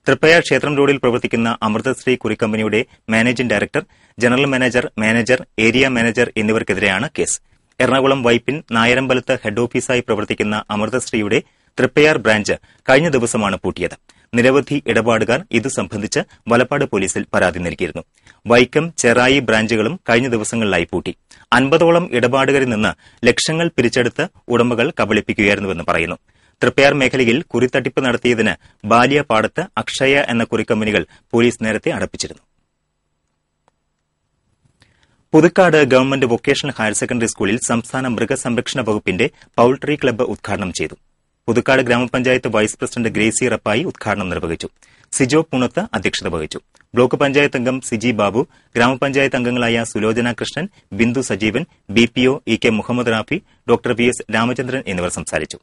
തൃപ്പയാർ ക്ഷേത്രം റോഡിൽ പ്രവർത്തിക്കുന്ന അമൃതശ്രീ കുറിക്കമ്പനിയുടെ managing director general manager manager area manager എന്നിവർക്കെതിരെയാണ് കേസ് എറണാകുളം വൈപ്പിൻ നായരമ്പലത്ത് ഹെഡ് ഓഫീസായി പ്രവർത്തിക്കുന്ന അമൃതശ്രീയുടെ തൃപ്പയാർ ബ്രാഞ്ച് കഴിഞ്ഞ ദിവസമാണ് പൂട്ടിയത് നിരവധി ഇടപാടുകാർ ഇത് സംബന്ധിച്ച് വലപ്പാട് പോലീസിൽ പരാതി നൽകിയിരുന്നു വൈക്കം ചെറായി ബ്രാഞ്ചുകളും കഴിഞ്ഞ ദിവസങ്ങളിലായി പൂട്ടി അൻപതോളം ഇടപാടുകാരിൽ നിന്ന് ലക്ഷങ്ങൾ പിരിച്ചെടുത്ത് ഉടമകൾ കബളിപ്പിക്കുകയായിരുന്നുവെന്ന് പറയുന്നു തൃപ്പയാർ മേഖലയിൽ കുറിത്തട്ടിപ്പ് നടത്തിയതിന് പാടത്ത് അക്ഷയ എന്ന കുറിക്കമ്പനികൾ പോലീസ് നേരത്തെ അടപ്പിച്ചിരുന്നു Puthukkad government vocational higher secondary സ്കൂളിൽ സംസ്ഥാന മൃഗസംരക്ഷണ വകുപ്പിന്റെ പൌൾട്രി ക്ലബ്ബ് ഉദ്ഘാടനം ചെയ്തു പുതുക്കാട് ഗ്രാമപഞ്ചായത്ത് വൈസ് പ്രസിഡന്റ് ഗ്രേസി റപ്പായി ഉദ്ഘാടനം നിർവഹിച്ചു സിജോ പുണത്ത് അധ്യക്ഷത വഹിച്ചു ബ്ലോക്ക് പഞ്ചായത്ത് അംഗം സിജി ബാബു ഗ്രാമപഞ്ചായത്ത് അംഗങ്ങളായ Sulochana Krishnan Bindu Sajeevan B P O E K Muhammad Rafi doctor V S Ramachandran എന്നിവർ സംസാരിച്ചു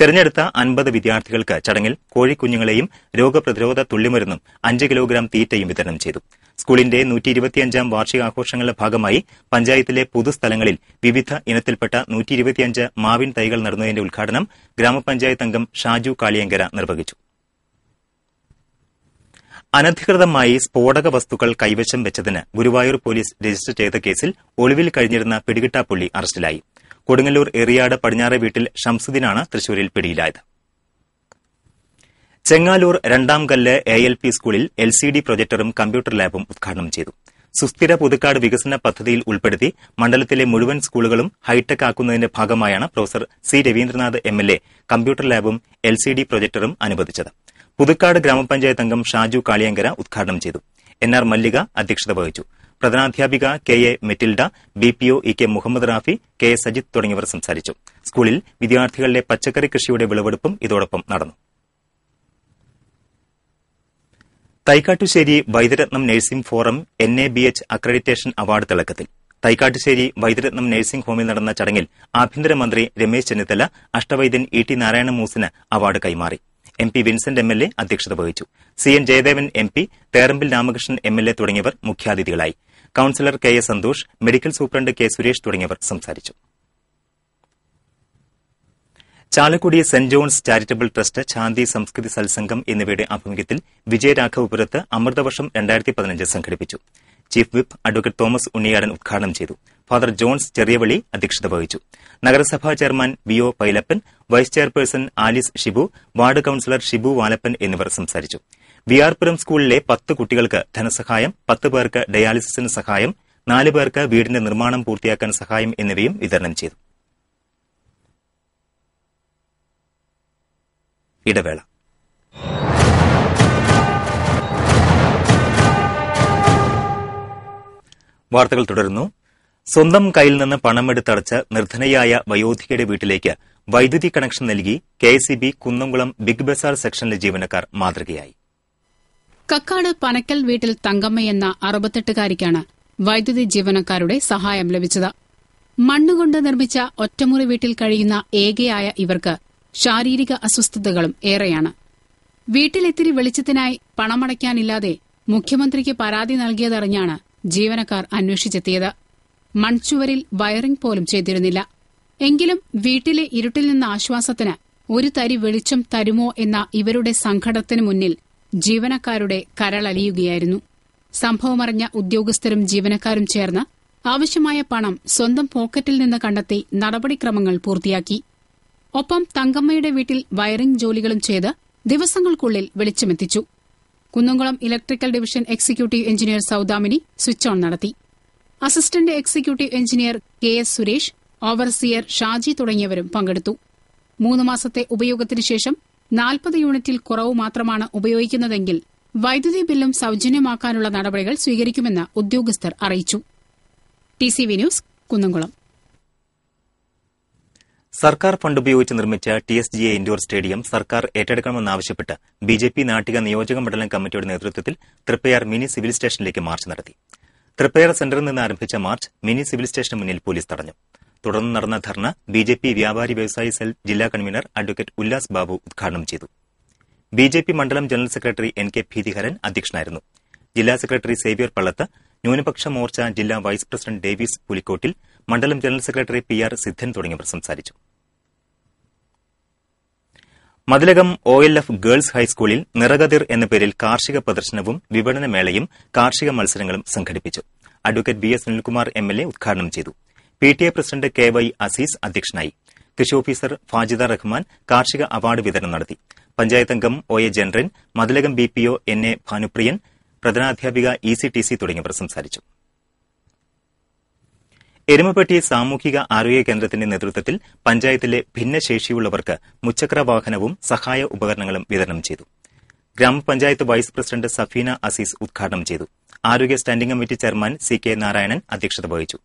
തെരഞ്ഞെടുത്ത അൻപത് വിദ്യാർത്ഥികൾക്ക് ചടങ്ങിൽ കോഴിക്കുഞ്ഞുങ്ങളെയും രോഗപ്രതിരോധ തുള്ളിമരുന്നും അഞ്ച് കിലോഗ്രാം തീറ്റയും വിതരണം ചെയ്തു സ്കൂളിന്റെ നൂറ്റി ഇരുപത്തിയഞ്ചാം വാർഷികാഘോഷങ്ങളുടെ ഭാഗമായി പഞ്ചായത്തിലെ പൊതുസ്ഥലങ്ങളിൽ വിവിധ ഇനത്തിൽപ്പെട്ട നൂറ്റി ഇരുപത്തിയഞ്ച് മാവിൻ തൈകൾ നടന്നതിന്റെ ഉദ്ഘാടനം ഗ്രാമപഞ്ചായത്ത് അംഗം ഷാജു കാളിയങ്കര നിർവഹിച്ചു അനധികൃതമായി സ്ഫോടക വസ്തുക്കൾ കൈവശം വെച്ചതിന് ഗുരുവായൂർ പോലീസ് രജിസ്റ്റർ ചെയ്ത കേസിൽ ഒളിവിൽ കഴിഞ്ഞിരുന്ന പിടികിട്ടാപ്പുള്ളി അറസ്റ്റിലായി കൊടുങ്ങല്ലൂർ എറിയാട് പടിഞ്ഞാറെ വീട്ടിൽ ഷംസുദ്ദീനാണ് തൃശൂരിൽ പിടിയിലായത് ചെങ്ങാലൂർ രണ്ടാം കല്ല് എ എൽ പി സ്കൂളിൽ എൽ സി ഡി പ്രൊജക്ടറും കമ്പ്യൂട്ടർ ലാബും ഉദ്ഘാടനം ചെയ്തു സുസ്ഥിര പുതുക്കാട് വികസന പദ്ധതിയിൽ ഉൾപ്പെടുത്തി മണ്ഡലത്തിലെ മുഴുവൻ സ്കൂളുകളും ഹൈടെക് ആക്കുന്നതിന്റെ ഭാഗമായാണ് professor C Raveendranath M L A computer ലാബും എൽ സി ഡി പ്രൊജക്ടറും അനുവദിച്ചത് പുതുക്കാട് ഗ്രാമപഞ്ചായത്ത് അംഗം ഷാജു കാളിയങ്കര ഉദ്ഘാടനം ചെയ്തു എൻ ആർ മല്ലിക അധ്യക്ഷത വഹിച്ചു പ്രധാനാധ്യാപിക K A Metilda B P O E K Muhammad Rafi K A Sajith തുടങ്ങിയവർ സംസാരിച്ചു സ്കൂളിൽ വിദ്യാർത്ഥികളുടെ പച്ചക്കറി കൃഷിയുടെ വിളവെടുപ്പും ഇതോടൊപ്പം നടന്നു Thaikkattussery Vaidyaratnam nursing forum N A B H accreditation award തിളക്കത്തിൽ തൈക്കാട്ടുശ്ശേരി വൈദ്യരത്നം നഴ്സിംഗ് ഹോമിൽ നടന്ന ചടങ്ങിൽ ആഭ്യന്തരമന്ത്രി രമേശ് ചെന്നിത്തല അഷ്ടവൈദ്യൻ ഇ ടി നാരായണ മൂസിന് അവാർഡ് കൈമാറി M P Vincent M L A അധ്യക്ഷത വഹിച്ചു C N Jayadevan M P Therambil Ramakrishnan M L A തുടങ്ങിയവർ മുഖ്യാതിഥികളായി councillor K A Santhosh medical superintendent K Suresh തുടങ്ങിയവർ സംസാരിച്ചു Chalakudy saint John's charitable trust Shanti Samskrithi Satsangam എന്നിവയുടെ ആഭിമുഖ്യത്തിൽ വിജയരാഘവപുരത്ത് അമൃതവർഷം രണ്ടായിരത്തി പതിനഞ്ച് സംഘടിപ്പിച്ചു chief whip advocate Thomas Unniyadan ഉദ്ഘാടനം ചെയ്തു ഫാദർ ജോൺസ് ചെറിയവള്ളി അധ്യക്ഷത വഹിച്ചു നഗരസഭാ chairman V O Pailappan vice chairperson Alice Shibu ward councillor Shibu Valappan എന്നിവർ സംസാരിച്ചു വിയാർപുരം സ്കൂളിലെ പത്ത് കുട്ടികൾക്ക് ധനസഹായം പത്ത് പേർക്ക് ഡയാലിസിസിന് സഹായം നാല് പേർക്ക് വീടിന്റെ നിർമ്മാണം പൂർത്തിയാക്കാൻ സഹായം എന്നിവയും വിതരണം ചെയ്തു ഇടവേള വാർത്തകൾ തുടരുന്നു സ്വന്തം കയ്യിൽ നിന്ന് പണമെടുത്തടച്ച് നിർധനയായ വയോധികയുടെ വീട്ടിലേക്ക് വൈദ്യുതി കണക്ഷൻ നൽകി K S B Kunnamkulam big bazaar സെക്ഷനിലെ ജീവനക്കാർ മാതൃകയായി കക്കാട് പനക്കൽ വീട്ടിൽ തങ്കമ്മയെന്ന അറുപത്തെട്ടുകാരിക്കാണ് വൈദ്യുതി ജീവനക്കാരുടെ സഹായം ലഭിച്ചത് മണ്ണുകൊണ്ട് നിർമ്മിച്ച ഒറ്റമുറി വീട്ടിൽ കഴിയുന്ന ഏകയായ ഇവർക്ക് ശാരീരിക അസ്വസ്ഥതകളും ഏറെയാണ് വീട്ടിലെത്തിരി വെളിച്ചത്തിനായി പണമടയ്ക്കാനില്ലാതെ മുഖ്യമന്ത്രിക്ക് പരാതി നൽകിയതറിഞ്ഞാണ് ജീവനക്കാർ അന്വേഷിച്ചെത്തിയത് മൺചുവരിൽ വയറിംഗ് പോലും ചെയ്തിരുന്നില്ല എങ്കിലും വീട്ടിലെ ഇരുട്ടിൽ നിന്ന ആശ്വാസത്തിന് ഒരു തരി വെളിച്ചം തരുമോ എന്ന ഇവരുടെ സങ്കടത്തിനു മുന്നിൽ ജീവനക്കാരുടെ കരളലിയുകയായിരുന്നു സംഭവമറിഞ്ഞ ഉദ്യോഗസ്ഥരും ജീവനക്കാരും ചേർന്ന് ആവശ്യമായ പണം സ്വന്തം പോക്കറ്റിൽ നിന്ന് കണ്ടെത്തി നടപടിക്രമങ്ങൾ പൂർത്തിയാക്കി ഒപ്പം തങ്കമ്മയുടെ വീട്ടിൽ വയറിംഗ് ജോലികളും ചെയ്ത് ദിവസങ്ങൾക്കുള്ളിൽ വെളിച്ചമെത്തിച്ചു Kunnamkulam electrical division executive engineer Saudamini switch on നടത്തി assistant executive engineer K S Suresh overseer Shaji തുടങ്ങിയവരും പങ്കെടുത്തു മൂന്ന് മാസത്തെ ഉപയോഗത്തിന് ശേഷം നാൽപ്പത് യൂണിറ്റിൽ കുറവ് മാത്രമാണ് ഉപയോഗിക്കുന്നതെങ്കിൽ വൈദ്യുതി ബില്ലും സൌജന്യമാക്കാനുള്ള നടപടികൾ സ്വീകരിക്കുമെന്ന് ഉദ്യോഗസ്ഥർ അറിയിച്ചു T C V news Kunnamkulam സർക്കാർ ഫണ്ട് ഉപയോഗിച്ച് നിർമ്മിച്ച T S G A indoor stadium സർക്കാർ ഏറ്റെടുക്കണമെന്നാവശ്യപ്പെട്ട് ബി ജെ പി നാട്ടിക നിയോജക മണ്ഡലം കമ്മിറ്റിയുടെ നേതൃത്വത്തിൽ തൃപ്പയാർ മിനി സിവിൽ സ്റ്റേഷനിലേക്ക് മാർച്ച് നടത്തി തൃപ്പയാർ സെന്ററിൽ നിന്ന് ആരംഭിച്ച മാർച്ച് മിനി സിവിൽ സ്റ്റേഷന് മുന്നിൽ പോലീസ് തടഞ്ഞു തുടർന്ന് നടന്ന ധർണ ബി ജെ പി വ്യാപാരി വ്യവസായി സെൽ ജില്ലാ കൺവീനർ അഡ്വക്കേറ്റ് ഉല്ലാസ് ബാബു ഉദ്ഘാടനം ചെയ്തു ബി ജെ പി മണ്ഡലം general secretary N K Bheethiharan അധ്യക്ഷനായിരുന്നു ജില്ലാ സെക്രട്ടറി സേവ്യർ പള്ളത്ത് ന്യൂനപക്ഷ മോർച്ച ജില്ലാ വൈസ് പ്രസിഡന്റ് ഡേവിസ് പുലിക്കോട്ടിൽ മണ്ഡലം general secretary P R Siddhan തുടങ്ങിയവർ സംസാരിച്ചു Mathilakam O L F girls ഹൈസ്കൂളിൽ നിറകതിർ എന്ന പേരിൽ കാർഷിക പ്രദർശനവും വിപണന മേളയും കാർഷിക മത്സരങ്ങളും സംഘടിപ്പിച്ചു advocate B S Sunilkumar M L A ഉദ്ഘാടനം ചെയ്തു P T A president K Y Azeez അധ്യക്ഷനായി കൃഷി ഓഫീസർ ഫാജിദ റഹ്മാൻ കാർഷിക അവാർഡ് വിതരണം നടത്തി പഞ്ചായത്തംഗം O A Jenaran Mathilakam B P O N A Bhanupriyan പ്രധാനാധ്യാപിക ഇ സി ടി സി തുടങ്ങിയവർ സംസാരിച്ചു എരുമപ്പെട്ടി സാമൂഹിക ആരോഗ്യ കേന്ദ്രത്തിന്റെ നേതൃത്വത്തിൽ പഞ്ചായത്തിലെ ഭിന്നശേഷിയുള്ളവർക്ക് മുച്ചക്ര വാഹനവും സഹായ ഉപകരണങ്ങളും വിതരണം ചെയ്തു ഗ്രാമപഞ്ചായത്ത് വൈസ് പ്രസിഡന്റ് സഫീന അസീസ് ഉദ്ഘാടനം ചെയ്തു ആരോഗ്യ standing committee chairman C K Narayanan അധ്യക്ഷത വഹിച്ചു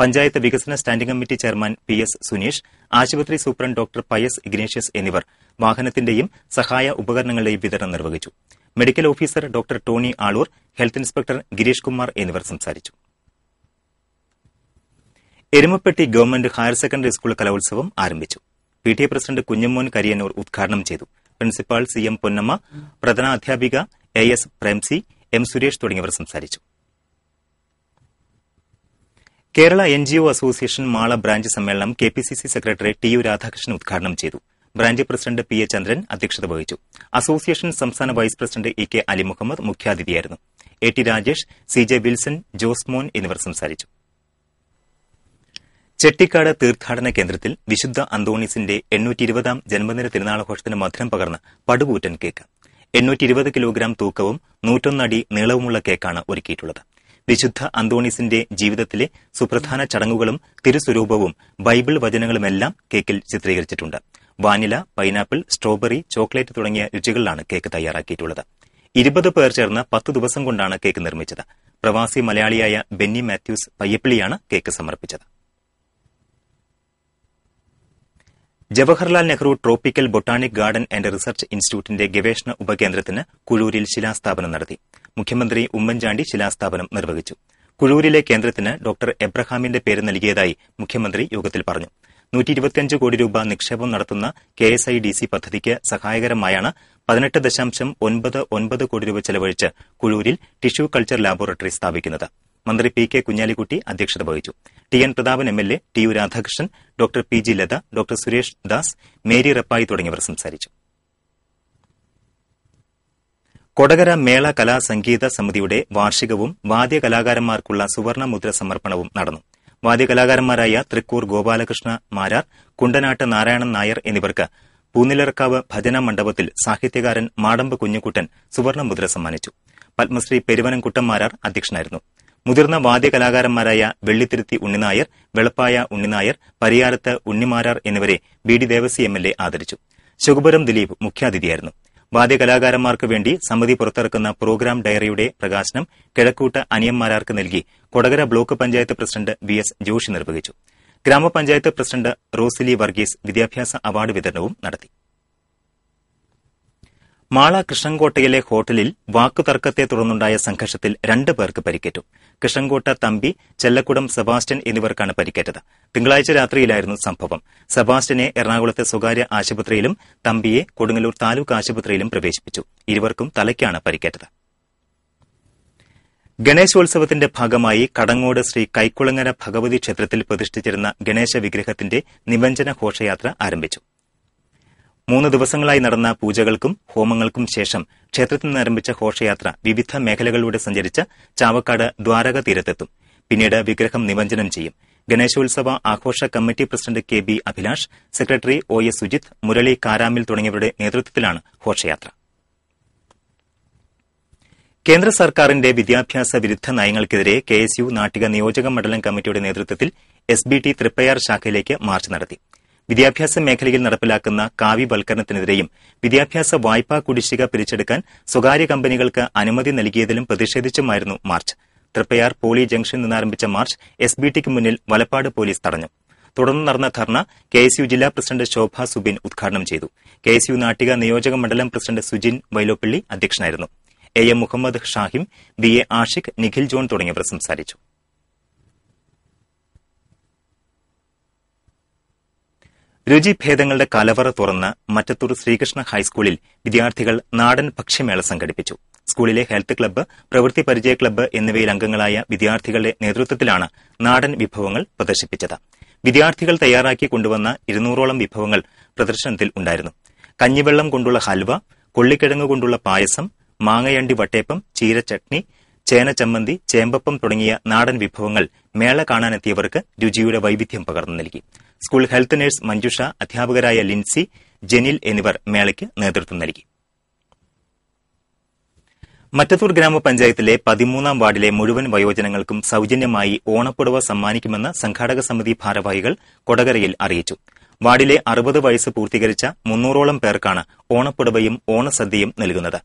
പഞ്ചായത്ത് വികസന standing committee chairman P S Suneesh ആശുപത്രി സൂപ്രണ്ട് ഡോക്ടർ പയസ് ഇഗ്നേഷ്യസ് എന്നിവർ വാഹനത്തിന്റെയും സഹായ ഉപകരണങ്ങളുടെയും വിതരണം നിർവഹിച്ചു medical officer doctor Tony Aloor health inspector Gireesh Kumar എന്നിവർ സംസാരിച്ചു Erumapetty government higher secondary school kalolsavam ആരംഭിച്ചു P T A president Kunjammon Kariyannur ഉദ്ഘാടനം ചെയ്തു പ്രിൻസിപ്പാൾ സി എം പൊന്നമ്മ പ്രധാനാധ്യാപിക A S Premsy M Suresh തുടങ്ങിയവർ സംസാരിച്ചു Kerala N G O association Mala branch സമ്മേളനം K P C C secretary T U Radhakrishnan ഉദ്ഘാടനം ചെയ്തു branch president P A Chandran അധ്യക്ഷത വഹിച്ചു അസോസിയേഷൻ സംസ്ഥാന vice president E K Ali Muhammad മുഖ്യാതിഥിയായിരുന്നു A T Rajesh C J Wilson Josemon എന്നിവർ സംസാരിച്ചു ചെട്ടിക്കാട് തീർത്ഥാടന കേന്ദ്രത്തിൽ വിശുദ്ധ അന്തോണീസിന്റെ എണ്ണൂറ്റി ഇരുപതാം ജന്മദിന തിരുനാളഘോഷത്തിന് മധുരം പകർന്ന് പടുകൂറ്റൻ കേക്ക് എണ്ണൂറ്റി ഇരുപത് കിലോഗ്രാം തൂക്കവും നൂറ്റൊന്നടി നീളവുമുള്ള കേക്കാണ് ഒരുക്കിയിട്ടുള്ളത് വിശുദ്ധ അന്തോണീസിന്റെ ജീവിതത്തിലെ സുപ്രധാന ചടങ്ങുകളും തിരുസ്വരൂപവും ബൈബിൾ വചനങ്ങളുമെല്ലാം കേക്കിൽ ചിത്രീകരിച്ചിട്ടുണ്ട് വാനില പൈനാപ്പിൾ സ്ട്രോബെറി ചോക്ലേറ്റ് തുടങ്ങിയ രുചികളിലാണ് കേക്ക് തയ്യാറാക്കിയിട്ടുള്ളത് ഇരുപത് പേർ ചേർന്ന് പത്ത് ദിവസം കൊണ്ടാണ് കേക്ക് നിർമ്മിച്ചത് പ്രവാസി മലയാളിയായ ബെന്നി മാത്യൂസ് പയ്യപ്പിളിയാണ് കേക്ക് സമർപ്പിച്ചത് Jawaharlal Nehru tropical botanic garden and research ഇൻസ്റ്റിറ്റ്യൂട്ടിന്റെ ഗവേഷണ ഉപകേന്ദ്രത്തിന് കുഴൂരിൽ ശിലാസ്ഥാപനം നടത്തി മുഖ്യമന്ത്രി ഉമ്മൻചാണ്ടി ശിലാസ്ഥാപനം നിർവഹിച്ചു കുഴൂരിലെ കേന്ദ്രത്തിന് ഡോക്ടർ എബ്രഹാമിന്റെ പേര് നൽകിയതായി മുഖ്യമന്ത്രി യോഗത്തിൽ പറഞ്ഞു നൂറ്റി ഇരുപത്തിയഞ്ച് കോടി രൂപ നിക്ഷേപം നടത്തുന്ന K S I D C പദ്ധതിക്ക് സഹായകരമായാണ് പതിനെട്ട് ദശാംശം ഒൻപത് ഒൻപത് കോടി രൂപ ചെലവഴിച്ച് കുഴൂരിൽ ടിഷ്യൂ കൾച്ചർ ലാബോറട്ടറി സ്ഥാപിക്കുന്നത് മന്ത്രി പി കെ കുഞ്ഞാലിക്കുട്ടി അധ്യക്ഷത വഹിച്ചു T N Prathapan M L A T U Radhakrishnan doctor P G Latha doctor Suresh Das Mary Rappai തുടങ്ങിയവർ സംസാരിച്ചു കൊടകര മേള കലാസംഗീത സമിതിയുടെ വാർഷികവും വാദ്യകലാകാരന്മാർക്കുള്ള സുവർണമുദ്ര സുവർണ മുദ്ര സമർപ്പണവും നടന്നു വാദ്യകലാകാരന്മാരായ തൃക്കൂർ ഗോപാലകൃഷ്ണ മാരാർ കുണ്ടനാട്ട് നാരായണൻ നായർ എന്നിവർക്ക് പൂനിലർക്കാവ് ഭജന മണ്ഡപത്തിൽ സാഹിത്യകാരൻ മാടമ്പ് കുഞ്ഞുകുട്ടൻ സുവർണമുദ്ര സമ്മാനിച്ചു പത്മശ്രീ പെരുവനംകുട്ടം മാരാർ അധ്യക്ഷനായിരുന്നു മുതിർന്ന വാദ്യകലാകാരന്മാരായ വെള്ളിത്തിരുത്തി ഉണ്ണിനായർ വെളുപ്പായ ഉണ്ണിനായർ പരിയാരത്ത് ഉണ്ണിമാരാർ എന്നിവരെ B D Devasi M L A ആദരിച്ചു ശുകുപുരം ദിലീപ് മുഖ്യാതിഥിയായിരുന്നു വാദ്യകലാകാരന്മാർക്ക് വേണ്ടി സമിതി പുറത്തിറക്കുന്ന പ്രോഗ്രാം ഡയറിയുടെ പ്രകാശനം കിഴക്കൂട്ട അനിയന്മാരാർക്ക് നൽകി Kodakara block panchayat president V S Joshi നിർവഹിച്ചു ഗ്രാമപഞ്ചായത്ത് പ്രസിഡന്റ് റോസിലി വർഗീസ് വിദ്യാഭ്യാസ അവാർഡ് വിതരണവും നടത്തി മാള കൃഷ്ണൻകോട്ടയിലെ ഹോട്ടലിൽ വാക്കുതർക്കത്തെ തുടർന്നുണ്ടായ സംഘർഷത്തിൽ രണ്ടു പേർക്ക് പരിക്കേറ്റു കൃഷ്ണൻകോട്ട തമ്പി ചെല്ലക്കുടം സെബാസ്റ്റ്യൻ എന്നിവർക്കാണ് പരിക്കേറ്റത് തിങ്കളാഴ്ച രാത്രിയിലായിരുന്നു സംഭവം സെബാസ്റ്റ്യനെ എറണാകുളത്തെ സ്വകാര്യ ആശുപത്രിയിലും തമ്പിയെ കൊടുങ്ങല്ലൂർ താലൂക്ക് ആശുപത്രിയിലും പ്രവേശിപ്പിച്ചു ഇരുവർക്കും തലയ്ക്കാണ് പരിക്കേറ്റത് ഗണേശോത്സവത്തിന്റെ ഭാഗമായി കടങ്ങോട് ശ്രീ കൈക്കുളങ്ങര ഭഗവതി ക്ഷേത്രത്തിൽ പ്രതിഷ്ഠിച്ചിരുന്ന ഗണേശ വിഗ്രഹത്തിന്റെ നിമഞ്ജന ഘോഷയാത്ര ആരംഭിച്ചു മൂന്ന് ദിവസങ്ങളായി നടന്ന പൂജകൾക്കും ഹോമങ്ങൾക്കും ശേഷം ക്ഷേത്രത്തിൽ നിന്നാരംഭിച്ച ഘോഷയാത്ര വിവിധ മേഖലകളിലൂടെ സഞ്ചരിച്ച് ചാവക്കാട് ദ്വാരക തീരത്തെത്തും പിന്നീട് വിഗ്രഹം നിമഞ്ജനം ചെയ്യും ഗണേശോത്സവ ആഘോഷ committee president K B Abhilash secretary O S Sujith Murali കാരാമിൽ തുടങ്ങിയവരുടെ നേതൃത്വത്തിലാണ് ഘോഷയാത്ര കേന്ദ്ര സർക്കാരിന്റെ വിദ്യാഭ്യാസ വിരുദ്ധ നയങ്ങൾക്കെതിരെ കെ എസ് യു നാട്ടിക നിയോജക മണ്ഡലം കമ്മിറ്റിയുടെ നേതൃത്വത്തിൽ എസ് ബി ടി തൃപ്പയാർ ശാഖയിലേക്ക് മാർച്ച് നടത്തി വിദ്യാഭ്യാസ മേഖലയിൽ നടപ്പിലാക്കുന്ന കാവ്യവൽക്കരണത്തിനെതിരെയും വിദ്യാഭ്യാസ വായ്പാ കുടിശ്ശിക പിരിച്ചെടുക്കാൻ സ്വകാര്യ കമ്പനികൾക്ക് അനുമതി നൽകിയതിലും പ്രതിഷേധിച്ചുമായിരുന്നു മാർച്ച് തൃപ്പയാർ പോളി ജംഗ്ഷനിൽ നിന്നാരംഭിച്ച മാർച്ച് എസ് ബി ടിക്ക് മുന്നിൽ വലപ്പാട് പോലീസ് തടഞ്ഞു തുടർന്ന് നടന്ന ധർണ കെ എസ് യു ജില്ലാ പ്രസിഡന്റ് ശോഭ സുബിൻ ഉദ്ഘാടനം ചെയ്തു കെ എസ് യു നാട്ടിക നിയോജക മണ്ഡലം പ്രസിഡന്റ് സുജിൻ വൈലോപ്പള്ളി അധ്യക്ഷനായിരുന്നു A M Muhammad Shahim B A Ashiq Nikhil John തുടങ്ങിയവർ സംസാരിച്ചു ഭേദങ്ങളുടെ കലവറ തുറന്ന മറ്റത്തൂർ ശ്രീകൃഷ്ണ ഹൈസ്കൂളിൽ വിദ്യാർത്ഥികൾ നാടൻ ഭക്ഷ്യമേള സംഘടിപ്പിച്ചു സ്കൂളിലെ ഹെൽത്ത് ക്ലബ്ബ് പ്രവൃത്തി പരിചയ ക്ലബ്ബ് എന്നിവയിൽ അംഗങ്ങളായ വിദ്യാർത്ഥികളുടെ നേതൃത്വത്തിലാണ് നാടൻ വിഭവങ്ങൾ പ്രദർശിപ്പിച്ചത് വിദ്യാർത്ഥികൾ തയ്യാറാക്കി കൊണ്ടുവന്ന ഇരുന്നൂറോളം വിഭവങ്ങൾ പ്രദർശനത്തിൽ ഉണ്ടായിരുന്നു കഞ്ഞിവെള്ളം കൊണ്ടുള്ള ഹൽവ കൊള്ളിക്കിഴങ്ങ് കൊണ്ടുള്ള പായസം മാങ്ങയണ്ടി വട്ടേപ്പം ചീരച്ചട്നി ചേനച്ചമ്മന്തി ചേമ്പപ്പം തുടങ്ങിയ നാടൻ വിഭവങ്ങൾ മേള കാണാനെത്തിയവർക്ക് രുചിയുടെ വൈവിധ്യം പകർന്നു നൽകി സ്കൂൾ ഹെൽത്ത് നഴ്സ് മഞ്ജുഷ അധ്യാപകരായ ലിൻസി ജെനിൽ എന്നിവർ മേളയ്ക്ക് നേതൃത്വം നൽകി മറ്റത്തൂർ ഗ്രാമപഞ്ചായത്തിലെ പതിമൂന്നാം വാർഡിലെ മുഴുവൻ വയോജനങ്ങൾക്കും സൌജന്യമായി ഓണപ്പുടവ സമ്മാനിക്കുമെന്ന് സംഘാടക സമിതി ഭാരവാഹികൾ കൊടകരയിൽ അറിയിച്ചു വാർഡിലെ അറുപത് വയസ്സ് പൂർത്തീകരിച്ച മുന്നൂറോളം പേർക്കാണ് ഓണപ്പുടവയും ഓണസദ്യയും നൽകുന്നത്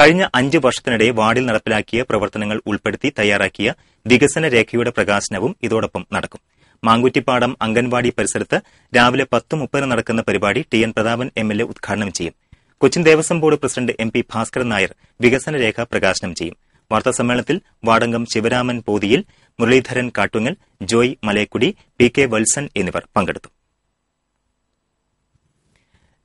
കഴിഞ്ഞ അഞ്ച് വർഷത്തിനിടെ വാർഡിൽ നടപ്പിലാക്കിയ പ്രവർത്തനങ്ങൾ ഉൾപ്പെടുത്തി തയ്യാറാക്കിയ വികസന രേഖയുടെ പ്രകാശനവും ഇതോടൊപ്പം നടക്കും മാങ്കുറ്റിപ്പാടം അംഗൻവാടി പരിസരത്ത് രാവിലെ പത്ത് മുപ്പതിന് നടക്കുന്ന പരിപാടി T N Prathapan M L A ഉദ്ഘാടനം ചെയ്യും Cochin Devaswom board president M P Bhaskaran Nair വികസന രേഖ പ്രകാശനം ചെയ്യും വാർത്താസമ്മേളനത്തിൽ Vadankam Sivaraman Pothiyil Muraleedharan Kattungal Joy Malayakkudi P K Valsan എന്നിവർ പങ്കെടുത്തു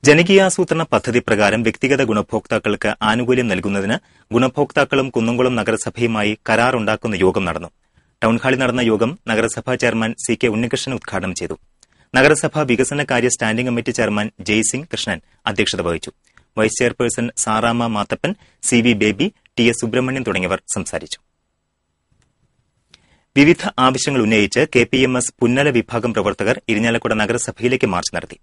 ജനകീയാസൂത്രണ പദ്ധതി പ്രകാരം വ്യക്തിഗത ഗുണഭോക്താക്കൾക്ക് ആനുകൂല്യം നൽകുന്നതിന് ഗുണഭോക്താക്കളും കുന്നംകുളം നഗരസഭയുമായി കരാറുണ്ടാക്കുന്ന യോഗം നടന്നു ടൌൺഹാളിൽ നടന്ന യോഗം നഗരസഭാ ചെയർമാൻ സി കെ ഉണ്ണികൃഷ്ണൻ ഉദ്ഘാടനം ചെയ്തു നഗരസഭാ വികസന കാര്യ standing committee chairman Jaisingh Krishnan അധ്യക്ഷത വഹിച്ചു vice chairperson Sarama Mathappan C V Baby T S Subrahmanian തുടങ്ങിയവർ സംസാരിച്ചു വിവിധ ആവശ്യങ്ങൾ ഉന്നയിച്ച് K P M S Punnala വിഭാഗം പ്രവർത്തകർ ഇരിഞ്ഞാലക്കുട നഗരസഭയിലേക്ക് മാർച്ച് നടത്തി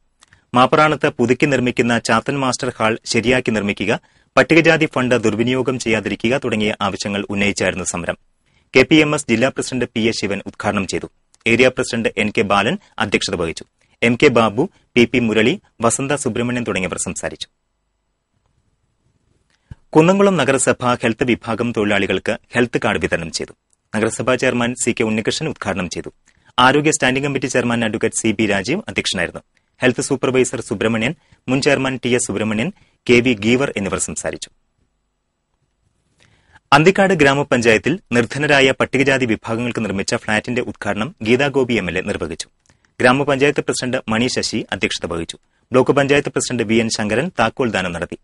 മാപ്പറാണത്ത് പുതുക്കി നിർമ്മിക്കുന്ന ചാത്തൻ മാസ്റ്റർ ഹാൾ ശരിയാക്കി നിർമ്മിക്കുക പട്ടികജാതി ഫണ്ട് ദുർവിനിയോഗം ചെയ്യാതിരിക്കുക തുടങ്ങിയ ആവശ്യങ്ങൾ ഉന്നയിച്ചായിരുന്നു സമരം കെ പി എം എസ് ജില്ലാ പ്രസിഡന്റ് പി എ ശിവൻ ഉദ്ഘാടനം ചെയ്തു area president N K Balan അധ്യക്ഷത വഹിച്ചു M K Babu P P Murali Vasantha Subrahmanian തുടങ്ങിയവർ സംസാരിച്ചു കുന്നംകുളം നഗരസഭ ഹെൽത്ത് വിഭാഗം തൊഴിലാളികൾക്ക് ഹെൽത്ത് കാർഡ് വിതരണം ചെയ്തു നഗരസഭാ ചെയർമാൻ സി കെ ഉണ്ണികൃഷ്ണൻ ഉദ്ഘാടനം ചെയ്തു ആരോഗ്യ standing committee chairman advocate C B Rajeev അധ്യക്ഷനായിരുന്നു ഹെൽത്ത് സൂപ്പർവൈസർ സുബ്രഹ്മണ്യൻ മുൻ chairman T S Subrahmanian K V Geever എന്നിവർ സംസാരിച്ചു അന്തിക്കാട് ഗ്രാമപഞ്ചായത്തിൽ നിർധനരായ പട്ടികജാതി വിഭാഗങ്ങൾക്ക് നിർമ്മിച്ച ഫ്ളാറ്റിന്റെ ഉദ്ഘാടനം ഗീതാഗോപി എം എൽ എ നിർവഹിച്ചു ഗ്രാമപഞ്ചായത്ത് പ്രസിഡന്റ് മണി ശശി അധ്യക്ഷത വഹിച്ചു block panchayat president V N Sankaran താക്കോൽ ദാനം നടത്തി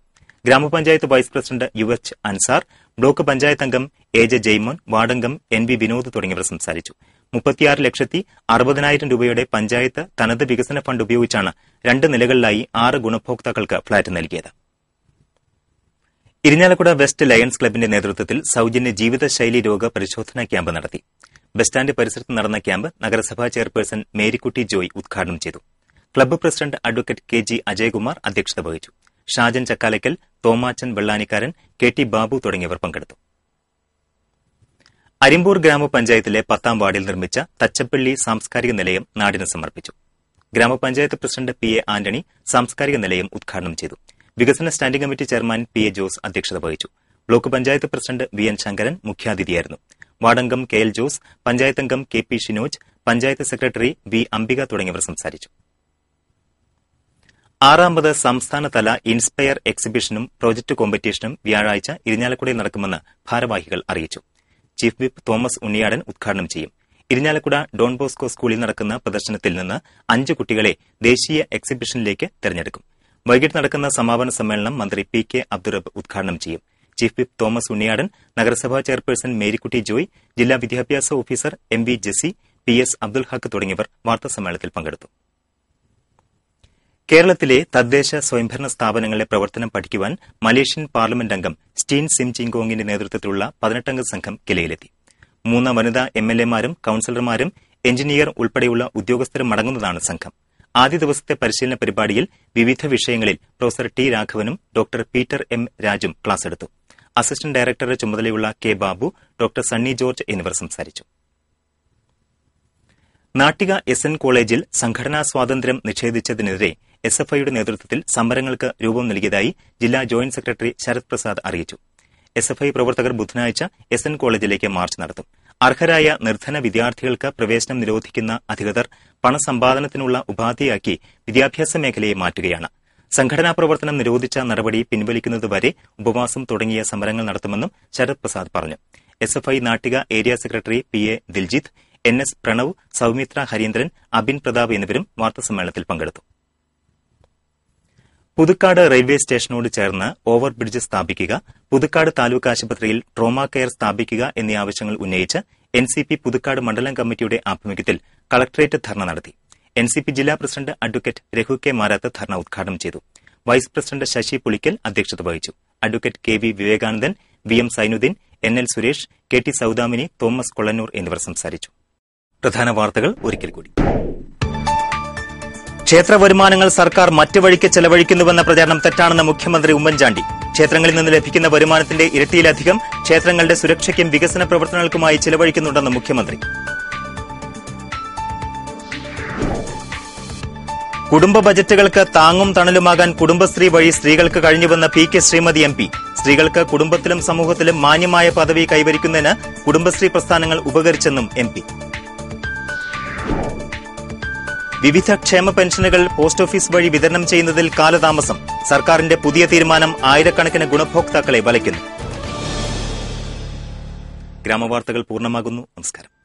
ഗ്രാമപഞ്ചായത്ത് vice president U H Ansar block panchayat അംഗം എ ജെ ജയ്മോൻ വാർഡംഗം എൻ വി വിനോദ് തുടങ്ങിയവർ സംസാരിച്ചു മുപ്പത്തിയാറ് ലക്ഷത്തി അറുപതിനായിരം രൂപയുടെ പഞ്ചായത്ത് തനത് വികസന ഫണ്ട് ഉപയോഗിച്ചാണ് രണ്ട് നിലകളിലായി ആറ് ഗുണഭോക്താക്കൾക്ക് ഫ്ളാറ്റ് നൽകിയത് ഇരിഞ്ഞാലക്കുട വെസ്റ്റ് ലയൺസ് ക്ലബിന്റെ നേതൃത്വത്തിൽ സൌജന്യ ജീവിതശൈലി രോഗ പരിശോധനാ ക്യാമ്പ് നടത്തി ബസ് സ്റ്റാൻഡ് പരിസരത്ത് നടന്ന ക്യാമ്പ് നഗരസഭാ ചെയർപേഴ്സൺ മേരിക്കുട്ടി ജോയ് ഉദ്ഘാടനം ചെയ്തു club president advocate K G Ajayakumar അധ്യക്ഷത വഹിച്ചു ഷാജൻ ചക്കാലയ്ക്കൽ തോമാച്ചൻ വെള്ളാനിക്കാരൻ കെ ടി ബാബു തുടങ്ങിയവർ പങ്കെടുത്തു അരിമ്പൂർ ഗ്രാമപഞ്ചായത്തിലെ പത്താം വാർഡിൽ നിർമ്മിച്ച തച്ചപ്പള്ളി സാംസ്കാരിക നിലയം നാടിന് സമർപ്പിച്ചു ഗ്രാമപഞ്ചായത്ത് പ്രസിഡന്റ് പി എ ആന്റണി സാംസ്കാരിക നിലയം ഉദ്ഘാടനം ചെയ്തു വികസന standing committee chairman P A Jose അധ്യക്ഷത വഹിച്ചു block panchayat president V N Sankaran മുഖ്യാതിഥിയായിരുന്നു വാർഡംഗം കെ എൽ ജോസ് പഞ്ചായത്തംഗം K P Shinoj panchayat secretary V Ambika തുടങ്ങിയവർ സംസാരിച്ചു ആറാമത് സംസ്ഥാനതല ഇൻസ്പയർ എക്സിബിഷനും പ്രോജക്ട് കോമ്പറ്റീഷനും വ്യാഴാഴ്ച ഇരിഞ്ഞാലക്കുടയിൽ നടക്കുമെന്ന് ഭാരവാഹികൾ അറിയിച്ചു ചീഫ് വിപ്പ് തോമസ് ഉണ്ണിയാടൻ ഉദ്ഘാടനം ചെയ്യും ഇരിഞ്ഞാലക്കുട ഡോൺ ബോസ്കോ സ്കൂളിൽ നടക്കുന്ന പ്രദർശനത്തിൽ നിന്ന് അഞ്ച് കുട്ടികളെ ദേശീയ എക്സിബിഷനിലേക്ക് തെരഞ്ഞെടുക്കും വൈകിട്ട് നടക്കുന്ന സമാപന സമ്മേളനം മന്ത്രി പി കെ അബ്ദുറബ് ഉദ്ഘാടനം ചെയ്യും ചീഫ് വിപ്പ് തോമസ് ഉണ്ണിയാടൻ നഗരസഭാ ചെയർപേഴ്സൺ മേരിക്കുട്ടി ജോയ് ജില്ലാ വിദ്യാഭ്യാസ officer M V Jessy P S Abdul Haq തുടങ്ങിയവർ വാർത്താസമ്മേളനത്തിൽ പങ്കെടുത്തു കേരളത്തിലെ തദ്ദേശ സ്വയംഭരണ സ്ഥാപനങ്ങളുടെ പ്രവർത്തനം പഠിക്കുവാൻ മലേഷ്യൻ പാർലമെന്റ് അംഗം സ്റ്റീൻ സിം ചിങ്കോങ്ങിന്റെ നേതൃത്വത്തിലുള്ള പതിനെട്ടംഗ സംഘം കിലയിലെത്തി മൂന്ന് വനിതാ എം എൽ എമാരും കൌൺസിലർമാരും എഞ്ചിനീയർ ഉൾപ്പെടെയുള്ള ഉദ്യോഗസ്ഥരും അടങ്ങുന്നതാണ് സംഘം ആദ്യ ദിവസത്തെ പരിശീലന പരിപാടിയിൽ വിവിധ വിഷയങ്ങളിൽ പ്രൊഫസർ ടി രാഘവനും ഡോക്ടർ പീറ്റർ എം രാജും ക്ലാസ് എടുത്തു അസിസ്റ്റന്റ് ഡയറക്ടറുടെ ചുമതലയുള്ള K Babu doctor Sunny George എന്നിവർ സംസാരിച്ചു നാട്ടിക എസ് എൻ കോളേജിൽ സംഘടനാ സ്വാതന്ത്ര്യം നിഷേധിച്ചതിനെതിരെ എസ് എഫ് ഐയുടെ നേതൃത്വത്തിൽ സമരങ്ങൾക്ക് രൂപം നൽകിയതായി ജില്ലാ ജോയിന്റ് സെക്രട്ടറി ശരത് പ്രസാദ് അറിയിച്ചു എസ് എഫ് ഐ പ്രവർത്തകർ ബുധനാഴ്ച എസ് എൻ കോളേജിലേക്ക് മാർച്ച് നടത്തും അർഹരായ നിർധന വിദ്യാർത്ഥികൾക്ക് പ്രവേശനം നിരോധിക്കുന്ന അധികൃതർ പണസമ്പാദനത്തിനുള്ള ഉപാധിയാക്കി വിദ്യാഭ്യാസ മേഖലയെ മാറ്റുകയാണ് സംഘടനാ പ്രവർത്തനം നിരോധിച്ച നടപടി പിൻവലിക്കുന്നതുവരെ ഉപവാസം തുടങ്ങിയ സമരങ്ങൾ നടത്തുമെന്നും ശരത് പ്രസാദ് പറഞ്ഞു S F I Nattika area secretary P A Diljith N S Pranav Soumithra Hareendran Abin Prathap എന്നിവരും വാർത്താസമ്മേളനത്തിൽ പങ്കെടുത്തു പുതുക്കാട് റെയിൽവേ സ്റ്റേഷനോട് ചേർന്ന് ഓവർ ബ്രിഡ്ജ് സ്ഥാപിക്കുക പുതുക്കാട് താലൂക്ക് ആശുപത്രിയിൽ ട്രോമ കെയർ സ്ഥാപിക്കുക എന്നീ ആവശ്യങ്ങൾ ഉന്നയിച്ച് എൻ സി പി പുതുക്കാട് മണ്ഡലം കമ്മിറ്റിയുടെ ആഭിമുഖ്യത്തിൽ കളക്ടറേറ്റ് ധർണ നടത്തി എൻ സി പി ജില്ലാ president advocate Raghu K Marath dharna ഉദ്ഘാടനം ചെയ്തു വൈസ് പ്രസിഡന്റ് ശശി പുളിക്കൽ അധ്യക്ഷത വഹിച്ചു advocate K V Vivekanandan V M Sainudheen N L Suresh K T Soudamini Thomas Kollannur എന്നിവർ സംസാരിച്ചു പ്രധാന വാർത്തകൾ ഒരിക്കൽ കൂടി ക്ഷേത്ര വരുമാനങ്ങൾ സർക്കാർ മറ്റു വഴിക്ക് ചെലവഴിക്കുന്നുവെന്ന പ്രചാരണം തെറ്റാണെന്ന് മുഖ്യമന്ത്രി ഉമ്മൻചാണ്ടി ക്ഷേത്രങ്ങളിൽ നിന്ന് ലഭിക്കുന്ന വരുമാനത്തിന്റെ ഇരട്ടിയിലധികം ക്ഷേത്രങ്ങളുടെ സുരക്ഷയ്ക്കും വികസന പ്രവർത്തനങ്ങൾക്കുമായി ചെലവഴിക്കുന്നുണ്ടെന്ന് മുഖ്യമന്ത്രി കുടുംബ ബജറ്റുകൾക്ക് താങ്ങും തണലുമാകാൻ കുടുംബശ്രീ വഴി സ്ത്രീകൾക്ക് കഴിഞ്ഞുവെന്ന P K Sreemathi M P സ്ത്രീകൾക്ക് കുടുംബത്തിലും സമൂഹത്തിലും മാന്യമായ പദവി കൈവരിക്കുന്നതിന് കുടുംബശ്രീ പ്രസ്ഥാനങ്ങൾ ഉപകരിച്ചെന്നും എം വിവിധ ക്ഷേമ പെൻഷനുകൾ പോസ്റ്റ് ഓഫീസ് വഴി വിതരണം ചെയ്യുന്നതിൽ കാലതാമസം സർക്കാരിന്റെ പുതിയ തീരുമാനം ആയിരക്കണക്കിന് ഗുണഭോക്താക്കളെ വലയ്ക്കുന്നു ഗ്രാമവാർത്തകൾ പൂർണ്ണമാകുന്നു നമസ്കാരം